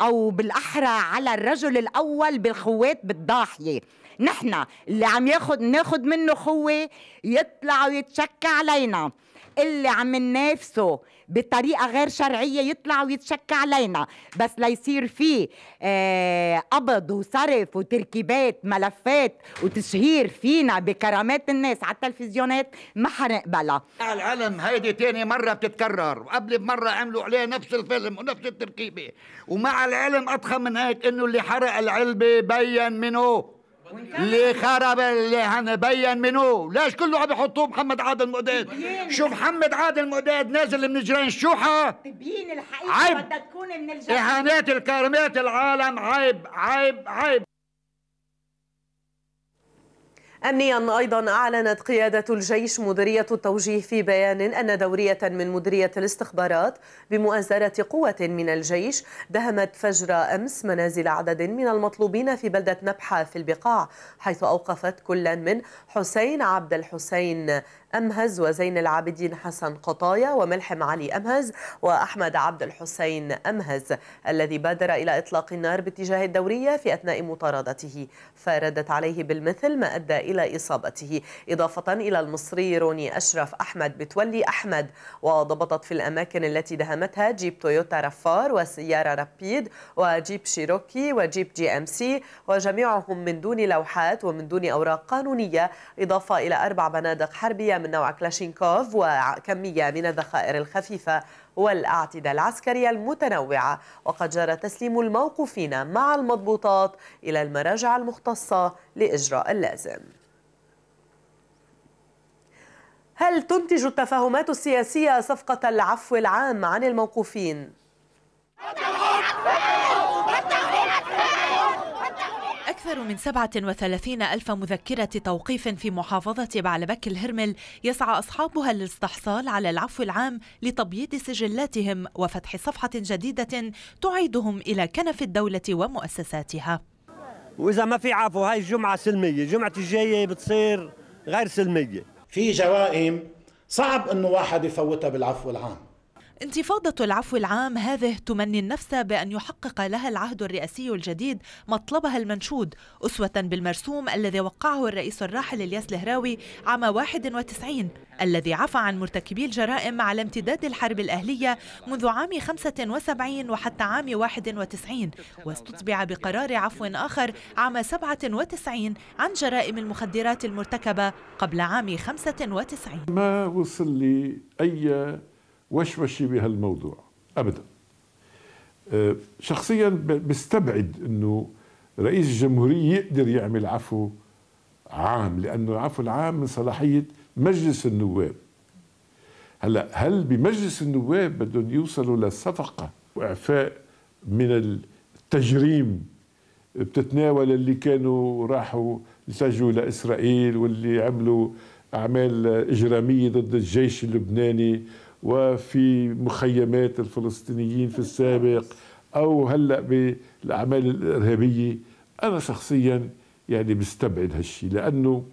او بالاحرى على الرجل الاول بالخوات بالضاحيه نحن اللي عم ياخذ ناخذ منه خوه يطلع ويتشكى علينا اللي عم ننافسه بطريقه غير شرعيه يطلع ويتشكى علينا بس ليصير في آه، قبض وصرف وتركيبات ملفات وتشهير فينا بكرامات الناس على التلفزيونات ما حنقبلها على العلم هيدي تاني مره بتتكرر وقبل بمره عملوا عليه نفس الفيلم ونفس التركيبه ومع العلم اضخم من هيك انه اللي حرق العلبه بين منه اللي خرب اللي هنبين منه ليش كله عم يحطوه محمد عادل مقداد شو محمد عادل مقداد نازل من جرين شوحة تبين طيب، الحقيقة بدها تكون من الجرين إهانات الكرامات العالم عيب عيب عيب أمنيا أيضا أعلنت قيادة الجيش مديرية التوجيه في بيان أن دورية من مديرية الاستخبارات بمؤازرة قوة من الجيش دهمت فجر أمس منازل عدد من المطلوبين في بلدة نبحة في البقاع حيث أوقفت كلا من حسين عبد الحسين أمهز وزين العابدين حسن قطايا وملحم علي أمهز وأحمد عبد الحسين أمهز الذي بادر إلى إطلاق النار باتجاه الدورية في أثناء مطاردته فردت عليه بالمثل ما أدى إلى إلى إصابته إضافة إلى المصري روني أشرف أحمد بتولي أحمد وضبطت في الأماكن التي دهمتها جيب تويوتا رفار وسيارة رابيد وجيب شيروكي وجيب جي أم سي وجميعهم من دون لوحات ومن دون أوراق قانونية إضافة إلى أربع بنادق حربية من نوع كلاشينكوف وكمية من الذخائر الخفيفة والأعتدة العسكرية المتنوعة وقد جرى تسليم الموقوفين مع المضبوطات إلى المراجع المختصة لإجراء اللازم هل تنتج التفاهمات السياسية صفقة العفو العام عن الموقوفين؟ أكثر من 37 ألف مذكرة توقيف في محافظة بعلبك الهرمل يسعى أصحابها للاستحصال على العفو العام لتبييض سجلاتهم وفتح صفحة جديدة تعيدهم إلى كنف الدولة ومؤسساتها وإذا ما في عفو هاي الجمعة سلمية الجمعة الجاية بتصير غير سلمية في جرائم صعب انه واحد يفوتها بالعفو العام انتفاضة العفو العام هذه تمني النفس بأن يحقق لها العهد الرئاسي الجديد مطلبها المنشود أسوة بالمرسوم الذي وقعه الرئيس الراحل الياس الهراوي عام 91 الذي عفى عن مرتكبي الجرائم على امتداد الحرب الأهلية منذ عام 75 وحتى عام 91 واستطبع بقرار عفو آخر عام 97 عن جرائم المخدرات المرتكبة قبل عام 95 ما وصل لي أي وشوشي بهالموضوع ابدا أه، شخصيا بستبعد انه رئيس الجمهوريه يقدر يعمل عفو عام لانه العفو العام من صلاحيه مجلس النواب هلا هل بمجلس النواب بدهم يوصلوا للصفقه واعفاء من التجريم بتتناول اللي كانوا راحوا التجوا لاسرائيل واللي عملوا اعمال اجراميه ضد الجيش اللبناني وفي مخيمات الفلسطينيين في السابق او هلا بالاعمال الارهابيه انا شخصيا يعني بستبعد هالشيء لانه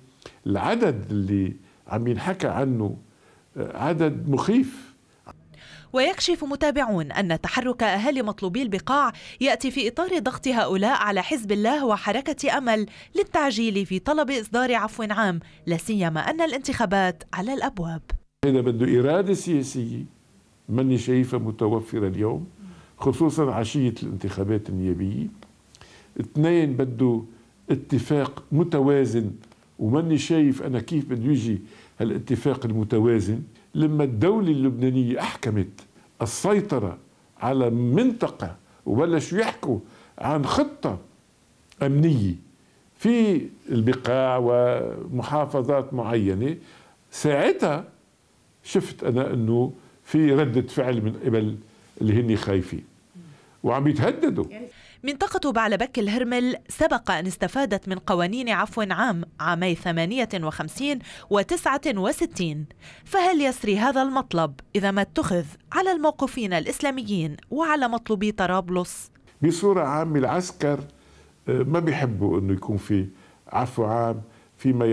العدد اللي عم ينحكى عنه آه، عدد مخيف ويكشف متابعون أن تحرك أهالي مطلوبي البقاع يأتي في إطار ضغط هؤلاء على حزب الله وحركة أمل للتعجيل في طلب إصدار عفو عام لا سيما أن الانتخابات على الأبواب هذا بده إرادة سياسية ماني شايفها متوفرة اليوم خصوصا عشية الانتخابات النيابية اثنين بده اتفاق متوازن وماني شايف أنا كيف بده يجي هالاتفاق المتوازن لما الدولة اللبنانية أحكمت السيطرة على منطقة وبلشوا يحكوا عن خطة أمنية في البقاع ومحافظات معينة ساعتها شفت انا انه في رده فعل من قبل اللي هن خايفين وعم يتهددوا منطقة بعلبك الهرمل سبق أن استفادت من قوانين عفو عام عامي 58 و 69 فهل يسري هذا المطلب إذا ما اتخذ على الموقوفين الإسلاميين وعلى مطلوبي طرابلس؟ بصورة عامة العسكر آه، ما بيحبوا أنه يكون في عفو عام فيما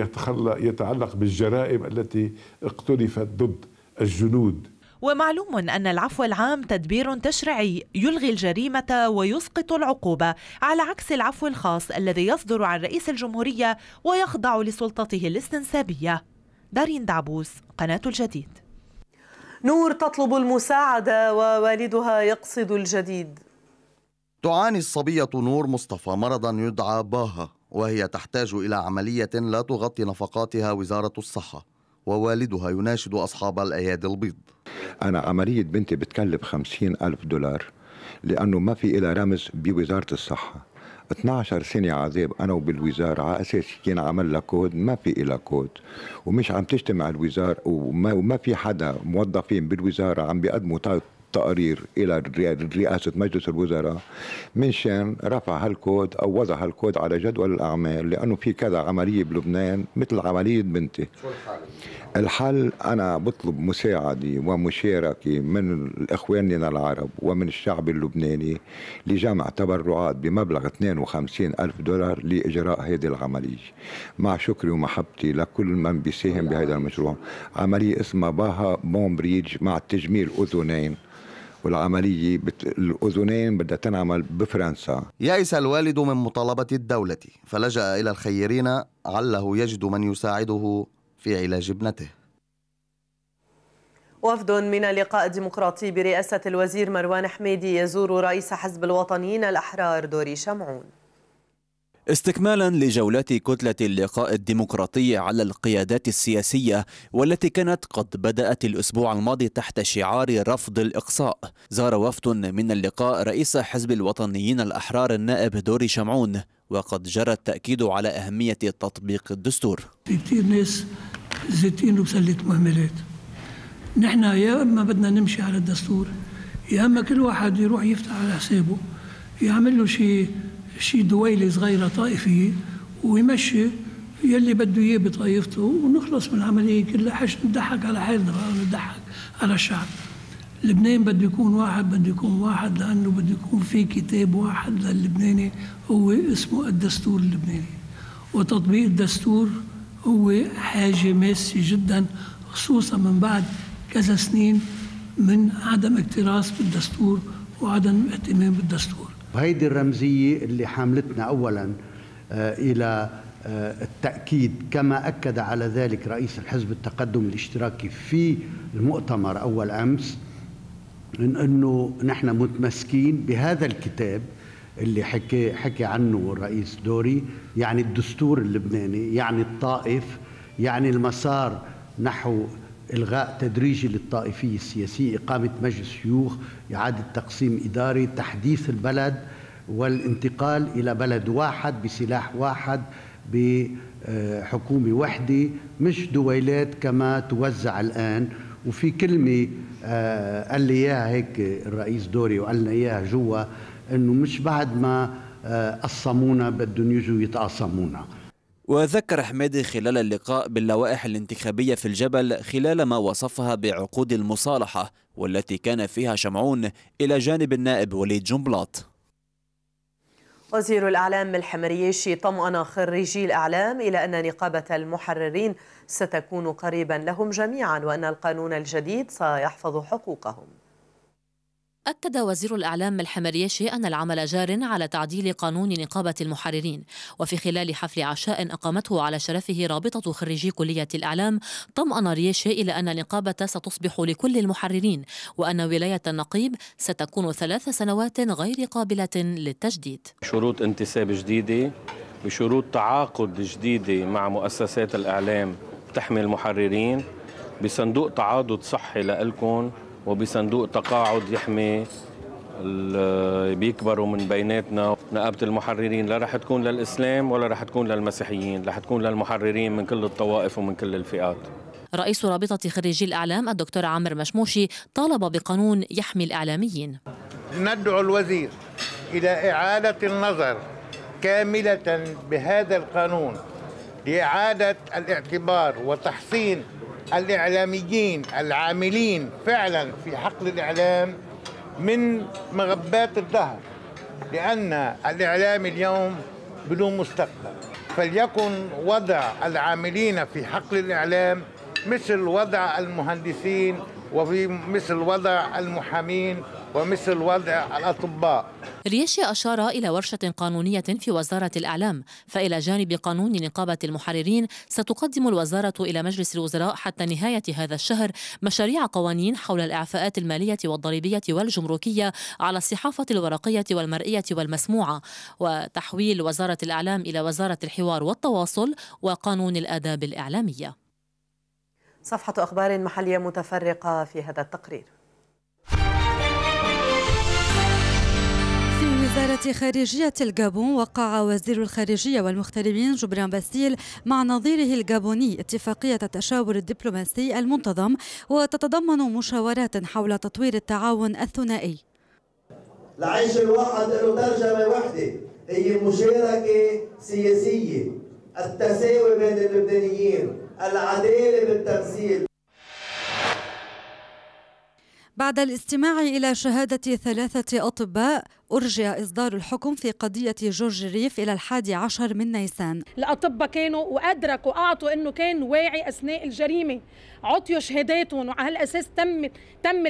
يتعلق بالجرائم التي اقترفت ضد الجنود ومعلوم أن العفو العام تدبير تشريعي يلغي الجريمة ويسقط العقوبة على عكس العفو الخاص الذي يصدر عن رئيس الجمهورية ويخضع لسلطته الاستنسابية دارين دعبوس قناة الجديد نور تطلب المساعدة ووالدها يقصد الجديد تعاني الصبية نور مصطفى مرضا يدعى باها وهي تحتاج إلى عملية لا تغطي نفقاتها وزارة الصحة ووالدها يناشد أصحاب الأيادي البيض أنا عملية بنتي بتكلف خمسين ألف دولار لأنه ما في إلى رمز بوزارة الصحة 12 سنة عذاب أنا وبالوزارة على أساس كان عمل لها كود ما في إلها كود ومش عم تجتمع الوزارة وما, وما في حدا موظفين بالوزارة عم بيقدموا تقرير إلى رئاسة مجلس الوزراء من شان رفع هالكود أو وضع هالكود على جدول الأعمال لأنه في كذا عملية بلبنان مثل عملية بنتي شو الحل؟ الحل أنا بطلب مساعدة ومشاركة من اخواننا العرب ومن الشعب اللبناني لجمع تبرعات بمبلغ 52 ألف دولار لإجراء هذه العملية مع شكري ومحبتي لكل من بيساهم بهذا المشروع عملية اسمها باها بومبريدج مع تجميل أذنين والعملية الأذنين بدها تنعمل بفرنسا يأس الوالد من مطالبة الدولة فلجأ إلى الخيرين عله يجد من يساعده في علاج ابنته وفد من اللقاء الديمقراطي برئاسة الوزير مروان حميدي يزور رئيس حزب الوطنيين الأحرار دوري شمعون استكمالا لجولات كتلة اللقاء الديمقراطي على القيادات السياسية والتي كانت قد بدأت الأسبوع الماضي تحت شعار رفض الإقصاء زار وفد من اللقاء رئيس حزب الوطنيين الأحرار النائب دوري شمعون وقد جرى التأكيد على أهمية تطبيق الدستور في كثير ناس زيتين وبسلت مهملات نحن يا إما بدنا نمشي على الدستور يا إما كل واحد يروح يفتح على حسابه يعمل له شيء شي دويله صغيره طائفيه ويمشي يلي بده اياه بطائفته ونخلص من العمليه كلها حش نضحك على حالنا نضحك على الشعب لبنان بده يكون واحد بده يكون واحد لانه بده يكون في كتاب واحد للبناني هو اسمه الدستور اللبناني وتطبيق الدستور هو حاجه ماسه جدا خصوصا من بعد كذا سنين من عدم اكتراث بالدستور وعدم اهتمام بالدستور هيدي الرمزية اللي حاملتنا أولا آه، إلى آه، التأكيد كما أكد على ذلك رئيس الحزب التقدم الاشتراكي في المؤتمر أول أمس من أنه نحن متمسكين بهذا الكتاب اللي حكي, حكي عنه الرئيس دوري يعني الدستور اللبناني يعني الطائف يعني المسار نحو إلغاء تدريجي للطائفي السياسي إقامة مجلس شيوخ إعادة تقسيم إداري تحديث البلد والانتقال إلى بلد واحد بسلاح واحد بحكومة وحدة مش دويلات كما توزع الآن وفي كلمة آه، قال لي إياها هيك الرئيس دوري وقال لنا إياها جوا إنه مش بعد ما آه، قصمونا بدهم يجوا يتقاسمونا وذكر حميدي خلال اللقاء باللوائح الانتخابية في الجبل خلال ما وصفها بعقود المصالحة والتي كان فيها شمعون إلى جانب النائب وليد جنبلاط وزير الإعلام الحمريشي طمأن خريجي الإعلام إلى أن نقابة المحررين ستكون قريبا لهم جميعا وأن القانون الجديد سيحفظ حقوقهم أكد وزير الإعلام الحمريشي أن العمل جار على تعديل قانون نقابة المحررين وفي خلال حفل عشاء أقامته على شرفه رابطة خريجي كلية الإعلام طمأن ريشي إلى أن النقابة ستصبح لكل المحررين وأن ولاية النقيب ستكون ثلاث سنوات غير قابلة للتجديد شروط انتساب جديدة بشروط تعاقد جديدة مع مؤسسات الإعلام تحمي المحررين بصندوق تعاضد صحي لألكم وبصندوق تقاعد يحمي اللي بيكبروا من بيناتنا نقابة المحررين لا رح تكون للإسلام ولا رح تكون للمسيحيين رح تكون للمحررين من كل الطوائف ومن كل الفئات رئيس رابطة خريجي الإعلام الدكتور عامر مشموشي طالب بقانون يحمي الإعلاميين ندعو الوزير إلى إعادة النظر كاملة بهذا القانون لإعادة الاعتبار وتحصين الإعلاميين العاملين فعلا في حقل الإعلام من مغبات الدهر لأن الإعلام اليوم بدون مستقبل فليكن وضع العاملين في حقل الإعلام مثل وضع المهندسين وفي مثل وضع المحامين ومثل وضع الأطباء ريشي أشار إلى ورشة قانونية في وزارة الإعلام فإلى جانب قانون نقابة المحررين ستقدم الوزارة إلى مجلس الوزراء حتى نهاية هذا الشهر مشاريع قوانين حول الإعفاءات المالية والضريبية والجمركية على الصحافة الورقية والمرئية والمسموعة وتحويل وزارة الإعلام إلى وزارة الحوار والتواصل وقانون الآداب الإعلامية صفحة أخبار محلية متفرقة في هذا التقرير وزارة خارجية الجابون وقع وزير الخارجية والمغتربين جبران باسيل مع نظيره الجابوني اتفاقية التشاور الدبلوماسي المنتظم وتتضمن مشاورات حول تطوير التعاون الثنائي العيش الواحد له ترجمة واحدة هي مشاركة سياسية التساوي بين اللبنانيين العدالة بالتمثيل بعد الاستماع إلى شهادة ثلاثة أطباء أرجي إصدار الحكم في قضية جورج ريف إلى الحادي عشر من نيسان الأطباء كانوا وأدركوا أعطوا أنه كان واعي أثناء الجريمة عطوا شهاداتهم وعلى هالأساس تم تم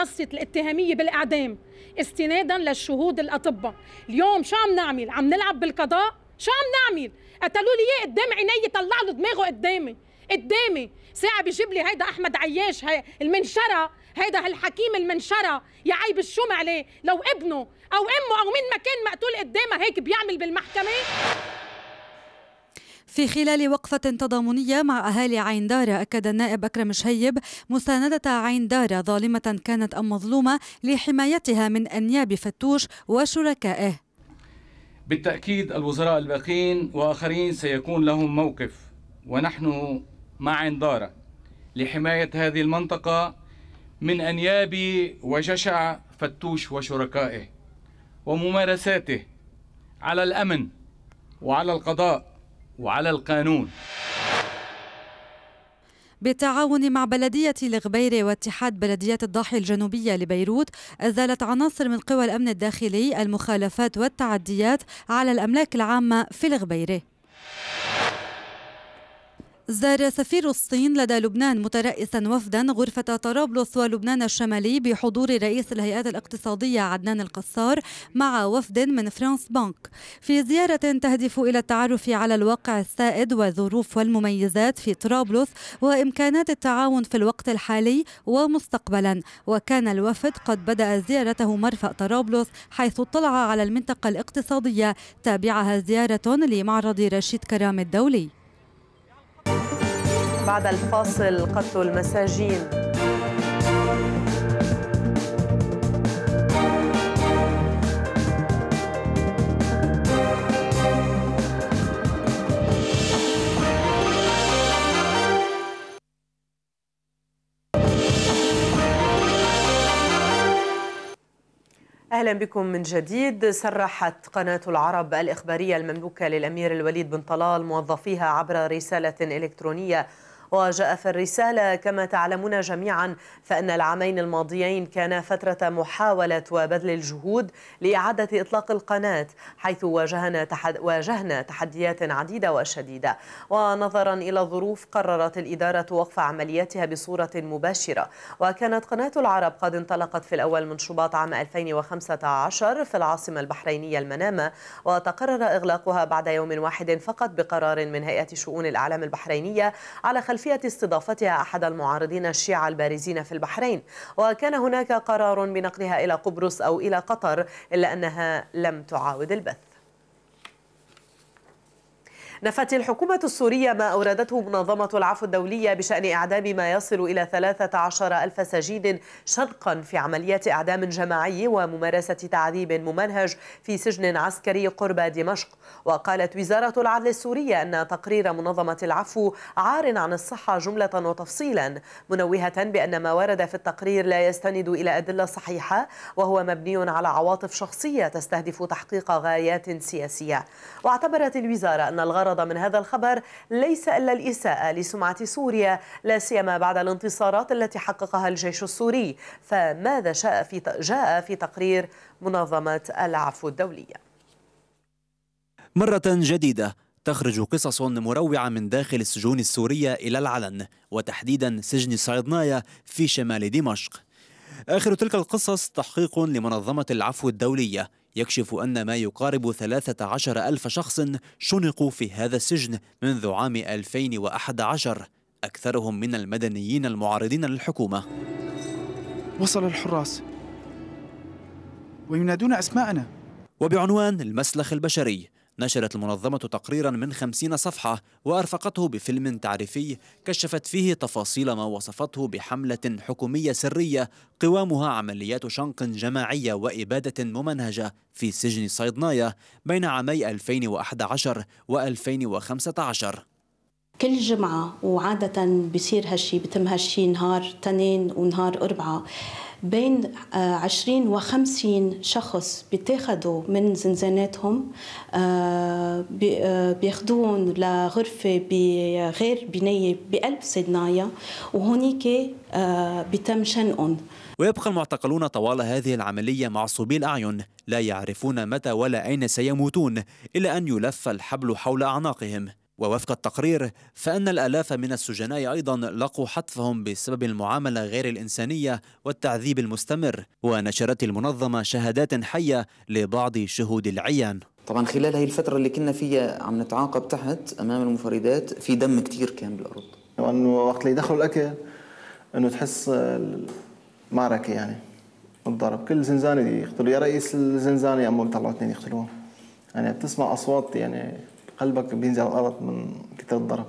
نصة الاتهامية بالإعدام استنادا للشهود الأطباء اليوم شو عم نعمل؟ عم نلعب بالقضاء؟ شو عم نعمل؟ قتلوا لي إياه قدام عيني طلع له دماغه قدامي قدامي ساعة بيجيب لي هيدا أحمد عياش هي المنشرة هيدا هالحكيم المنشرة يا عيب الشوم عليه لو ابنه أو أمه أو مين ما كان مقتول قدامها هيك بيعمل بالمحكمة في خلال وقفة تضامنية مع أهالي عين دارة أكد النائب أكرم شهيب مساندة عين دارة ظالمة كانت أم مظلومة لحمايتها من أنياب فتوش وشركائه بالتأكيد الوزراء الباقين وآخرين سيكون لهم موقف ونحن مع عين دارة لحماية هذه المنطقة من أنياب وجشع فتوش وشركائه وممارساته على الأمن وعلى القضاء وعلى القانون بالتعاون مع بلدية الغبيرة واتحاد بلديات الضاحية الجنوبية لبيروت أزالت عناصر من قوى الأمن الداخلي المخالفات والتعديات على الأملاك العامة في الغبيرة زار سفير الصين لدى لبنان مترئسا وفدا غرفة طرابلس ولبنان الشمالي بحضور رئيس الهيئات الاقتصادية عدنان القصار مع وفد من فرانس بانك في زيارة تهدف إلى التعرف على الواقع السائد والظروف والمميزات في طرابلس وإمكانات التعاون في الوقت الحالي ومستقبلا وكان الوفد قد بدأ زيارته مرفأ طرابلس حيث اطلع على المنطقة الاقتصادية تابعها زيارة لمعرض رشيد كرام الدولي بعد الفاصل قتل المساجين اهلا بكم من جديد صرحت قناه العرب الاخباريه المملوكه للامير الوليد بن طلال موظفيها عبر رساله الكترونيه وجاء في الرسالة كما تعلمون جميعا فإن العامين الماضيين كان فترة محاولة وبذل الجهود لإعادة إطلاق القناة حيث واجهنا, تحد... واجهنا تحديات عديدة وشديدة ونظرا إلى الظروف قررت الإدارة وقف عملياتها بصورة مباشرة وكانت قناة العرب قد انطلقت في الأول من شباط عام 2015 في العاصمة البحرينية المنامة وتقرر إغلاقها بعد يوم واحد فقط بقرار من هيئة شؤون الأعلام البحرينية على خلف خلفية استضافتها أحد المعارضين الشيعة البارزين في البحرين وكان هناك قرار بنقلها إلى قبرص أو إلى قطر إلا أنها لم تعاود البث نفت الحكومة السورية ما أوردته منظمة العفو الدولية بشأن إعدام ما يصل إلى 13 ألف سجين شنقا في عمليات إعدام جماعي وممارسة تعذيب ممنهج في سجن عسكري قرب دمشق وقالت وزارة العدل السورية أن تقرير منظمة العفو عار عن الصحة جملة وتفصيلا منوهة بأن ما ورد في التقرير لا يستند إلى أدلة صحيحة وهو مبني على عواطف شخصية تستهدف تحقيق غايات سياسية واعتبرت الوزارة أن الغرض غرض من هذا الخبر ليس إلا الإساءة لسمعة سوريا لا سيما بعد الانتصارات التي حققها الجيش السوري فماذا شاء في جاء في تقرير منظمة العفو الدولية مرة جديدة تخرج قصص مروعة من داخل السجون السورية إلى العلن وتحديدا سجن صيدنايا في شمال دمشق آخر تلك القصص تحقيق لمنظمة العفو الدولية يكشف أن ما يقارب 13 ألف شخص شنقوا في هذا السجن منذ عام 2011 أكثرهم من المدنيين المعارضين للحكومة وصل الحراس وينادون أسماءنا وبعنوان المسلخ البشري نشرت المنظمة تقريرا من خمسين صفحة وأرفقته بفيلم تعريفي كشفت فيه تفاصيل ما وصفته بحملة حكومية سرية قوامها عمليات شنق جماعية وإبادة ممنهجة في سجن صيدنايا بين عامي 2011 و 2015 كل جمعة وعادة بصير هالشي بتم هالشي نهار تنين ونهار أربعة بين 20 آه، و50 شخص بيتاخذوا من زنزاناتهم آه، آه، بياخذوهم لغرفة بغير بناية بقلب سيدنايا وهونيك بيتم شنقهم ويبقى المعتقلون طوال هذه العملية معصوبي الأعين لا يعرفون متى ولا أين سيموتون إلا أن يلف الحبل حول أعناقهم ووفق التقرير فإن الآلاف من السجناء أيضا لقوا حتفهم بسبب المعاملة غير الإنسانية والتعذيب المستمر ونشرت المنظمة شهادات حية لبعض شهود العيان طبعا خلال هذه الفترة اللي كنا فيها عم نتعاقب تحت أمام المفردات في دم كتير كان بالأرض وأنه وقت اللي يدخلوا الأكل أنه تحس معركة يعني الضرب كل زنزانة يقتلوا يا رئيس الزنزانة يا أمه بيطلعوا اثنين يقتلوهم يعني بتسمع أصوات يعني قلبك بينزل الارض من كثر الضرب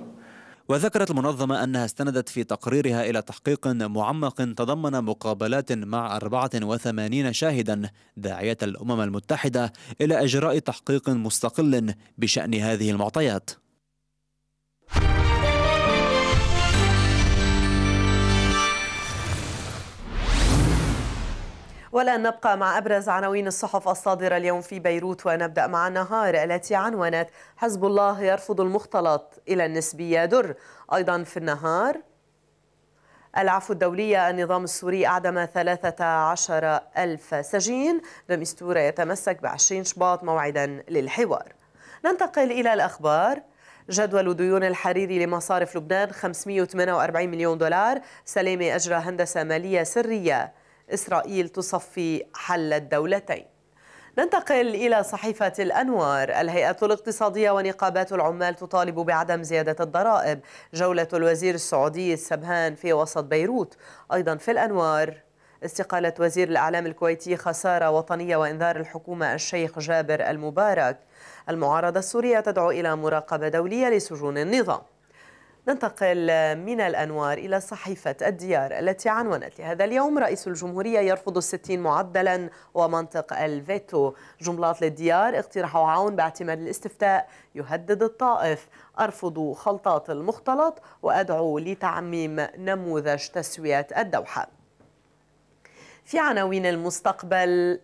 وذكرت المنظمة أنها استندت في تقريرها إلى تحقيق معمق تضمن مقابلات مع 84 شاهدا داعية الأمم المتحدة إلى إجراء تحقيق مستقل بشأن هذه المعطيات. ولا نبقى مع أبرز عناوين الصحف الصادرة اليوم في بيروت ونبدأ مع النهار التي عنونت حزب الله يرفض المختلط إلى النسبية در أيضا في النهار العفو الدولية النظام السوري أعدم 13 ألف سجين دمستورة يتمسك بعشرين شباط موعدا للحوار ننتقل إلى الأخبار جدول ديون الحريري لمصارف لبنان 548 مليون دولار سلامة أجرى هندسة مالية سرية إسرائيل تصفي حل الدولتين ننتقل إلى صحيفة الأنوار الهيئة الاقتصادية ونقابات العمال تطالب بعدم زيادة الضرائب جولة الوزير السعودي السبهان في وسط بيروت أيضا في الأنوار استقالة وزير الإعلام الكويتي خسارة وطنية وإنذار الحكومة الشيخ جابر المبارك المعارضة السورية تدعو إلى مراقبة دولية لسجون النظام ننتقل من الأنوار إلى صحيفة الديار التي عنونت لهذا اليوم رئيس الجمهورية يرفض الستين معدلا ومنطق الفيتو جملات للديار اقتراح عون باعتماد الاستفتاء يهدد الطائف أرفض خلطات المختلط وأدعو لتعميم نموذج تسوية الدوحة في عناوين المستقبل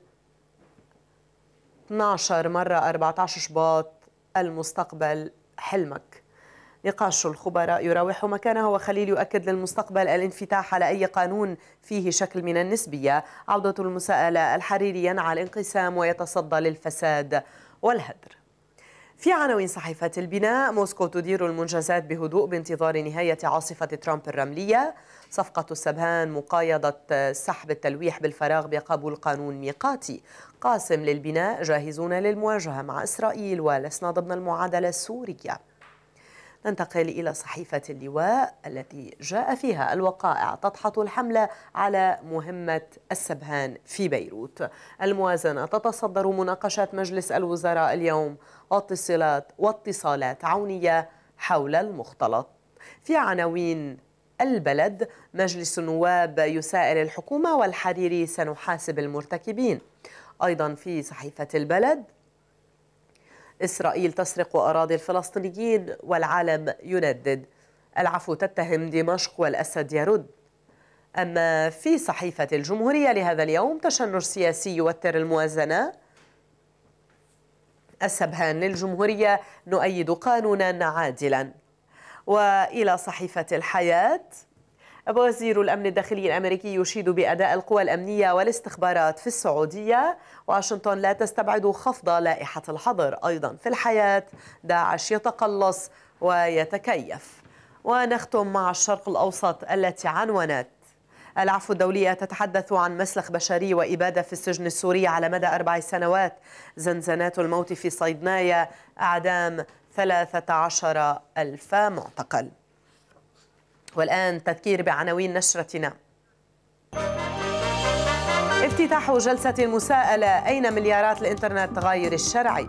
12 مرة 14 شباط المستقبل حلمك نقاش الخبراء يراوح مكانه وخليل يؤكد للمستقبل الانفتاح على أي قانون فيه شكل من النسبية عودة المساءلة الحريري ينعى الانقسام ويتصدى للفساد والهدر في عناوين صحيفة البناء موسكو تدير المنجزات بهدوء بانتظار نهاية عاصفة ترامب الرملية صفقة السبهان مقايضة سحب التلويح بالفراغ بقبول قانون ميقاتي قاسم للبناء جاهزون للمواجهة مع إسرائيل ولسنا ضمن المعادلة السورية ننتقل إلى صحيفة اللواء التي جاء فيها الوقائع تضحط الحملة على مهمة السبهان في بيروت الموازنة تتصدر مناقشة مجلس الوزراء اليوم واتصالات, واتصالات عونية حول المختلط في عناوين البلد مجلس النواب يسائل الحكومة والحريري سنحاسب المرتكبين أيضا في صحيفة البلد إسرائيل تسرق أراضي الفلسطينيين والعالم يندد العفو تتهم دمشق والأسد يرد أما في صحيفة الجمهورية لهذا اليوم تشنج سياسي يوتر الموازنة السبهان للجمهورية نؤيد قانونا عادلا وإلى صحيفة الحياة وزير الأمن الداخلي الأمريكي يشيد بأداء القوى الأمنية والاستخبارات في السعودية واشنطن لا تستبعد خفض لائحة الحظر أيضا في الحياة داعش يتقلص ويتكيف ونختم مع الشرق الأوسط التي عنونت العفو الدولية تتحدث عن مسلخ بشري وإبادة في السجن السوري على مدى أربع سنوات زنزانات الموت في صيدنايا أعدام 13 ألف معتقل والآن تذكير بعناوين نشرتنا افتتاح جلسة المساءلة أين مليارات الإنترنت غير الشرعي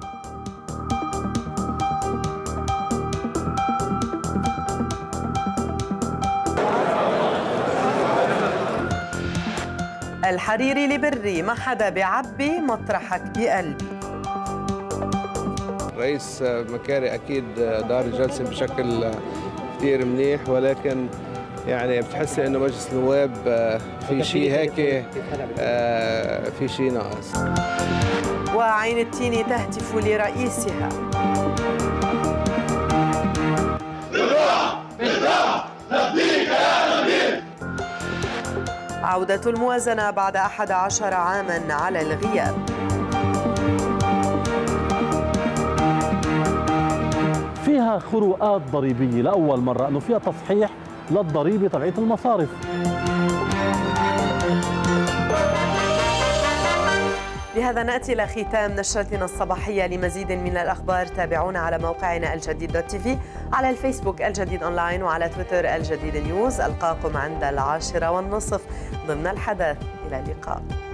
الحريري لبري ما حدا بيعبي مطرحك بقلبي رئيس مكاري أكيد دار الجلسة بشكل كتير منيح ولكن يعني بتحس انه مجلس النواب آه، في شيء هيك آه، في شيء ناقص وعين التين تهتف لرئيسها عودة الموازنة بعد 11 عاما على الغياب فيها خروقات ضريبيه لاول مره انه فيها تصحيح للضريبه تبعت المصارف بهذا ناتي الى ختام نشرتنا الصباحيه لمزيد من الاخبار تابعونا على موقعنا الجديد دوت تيفي على الفيسبوك الجديد اونلاين وعلى تويتر الجديد نيوز القاكم عند العاشره والنصف ضمن الحدث الى اللقاء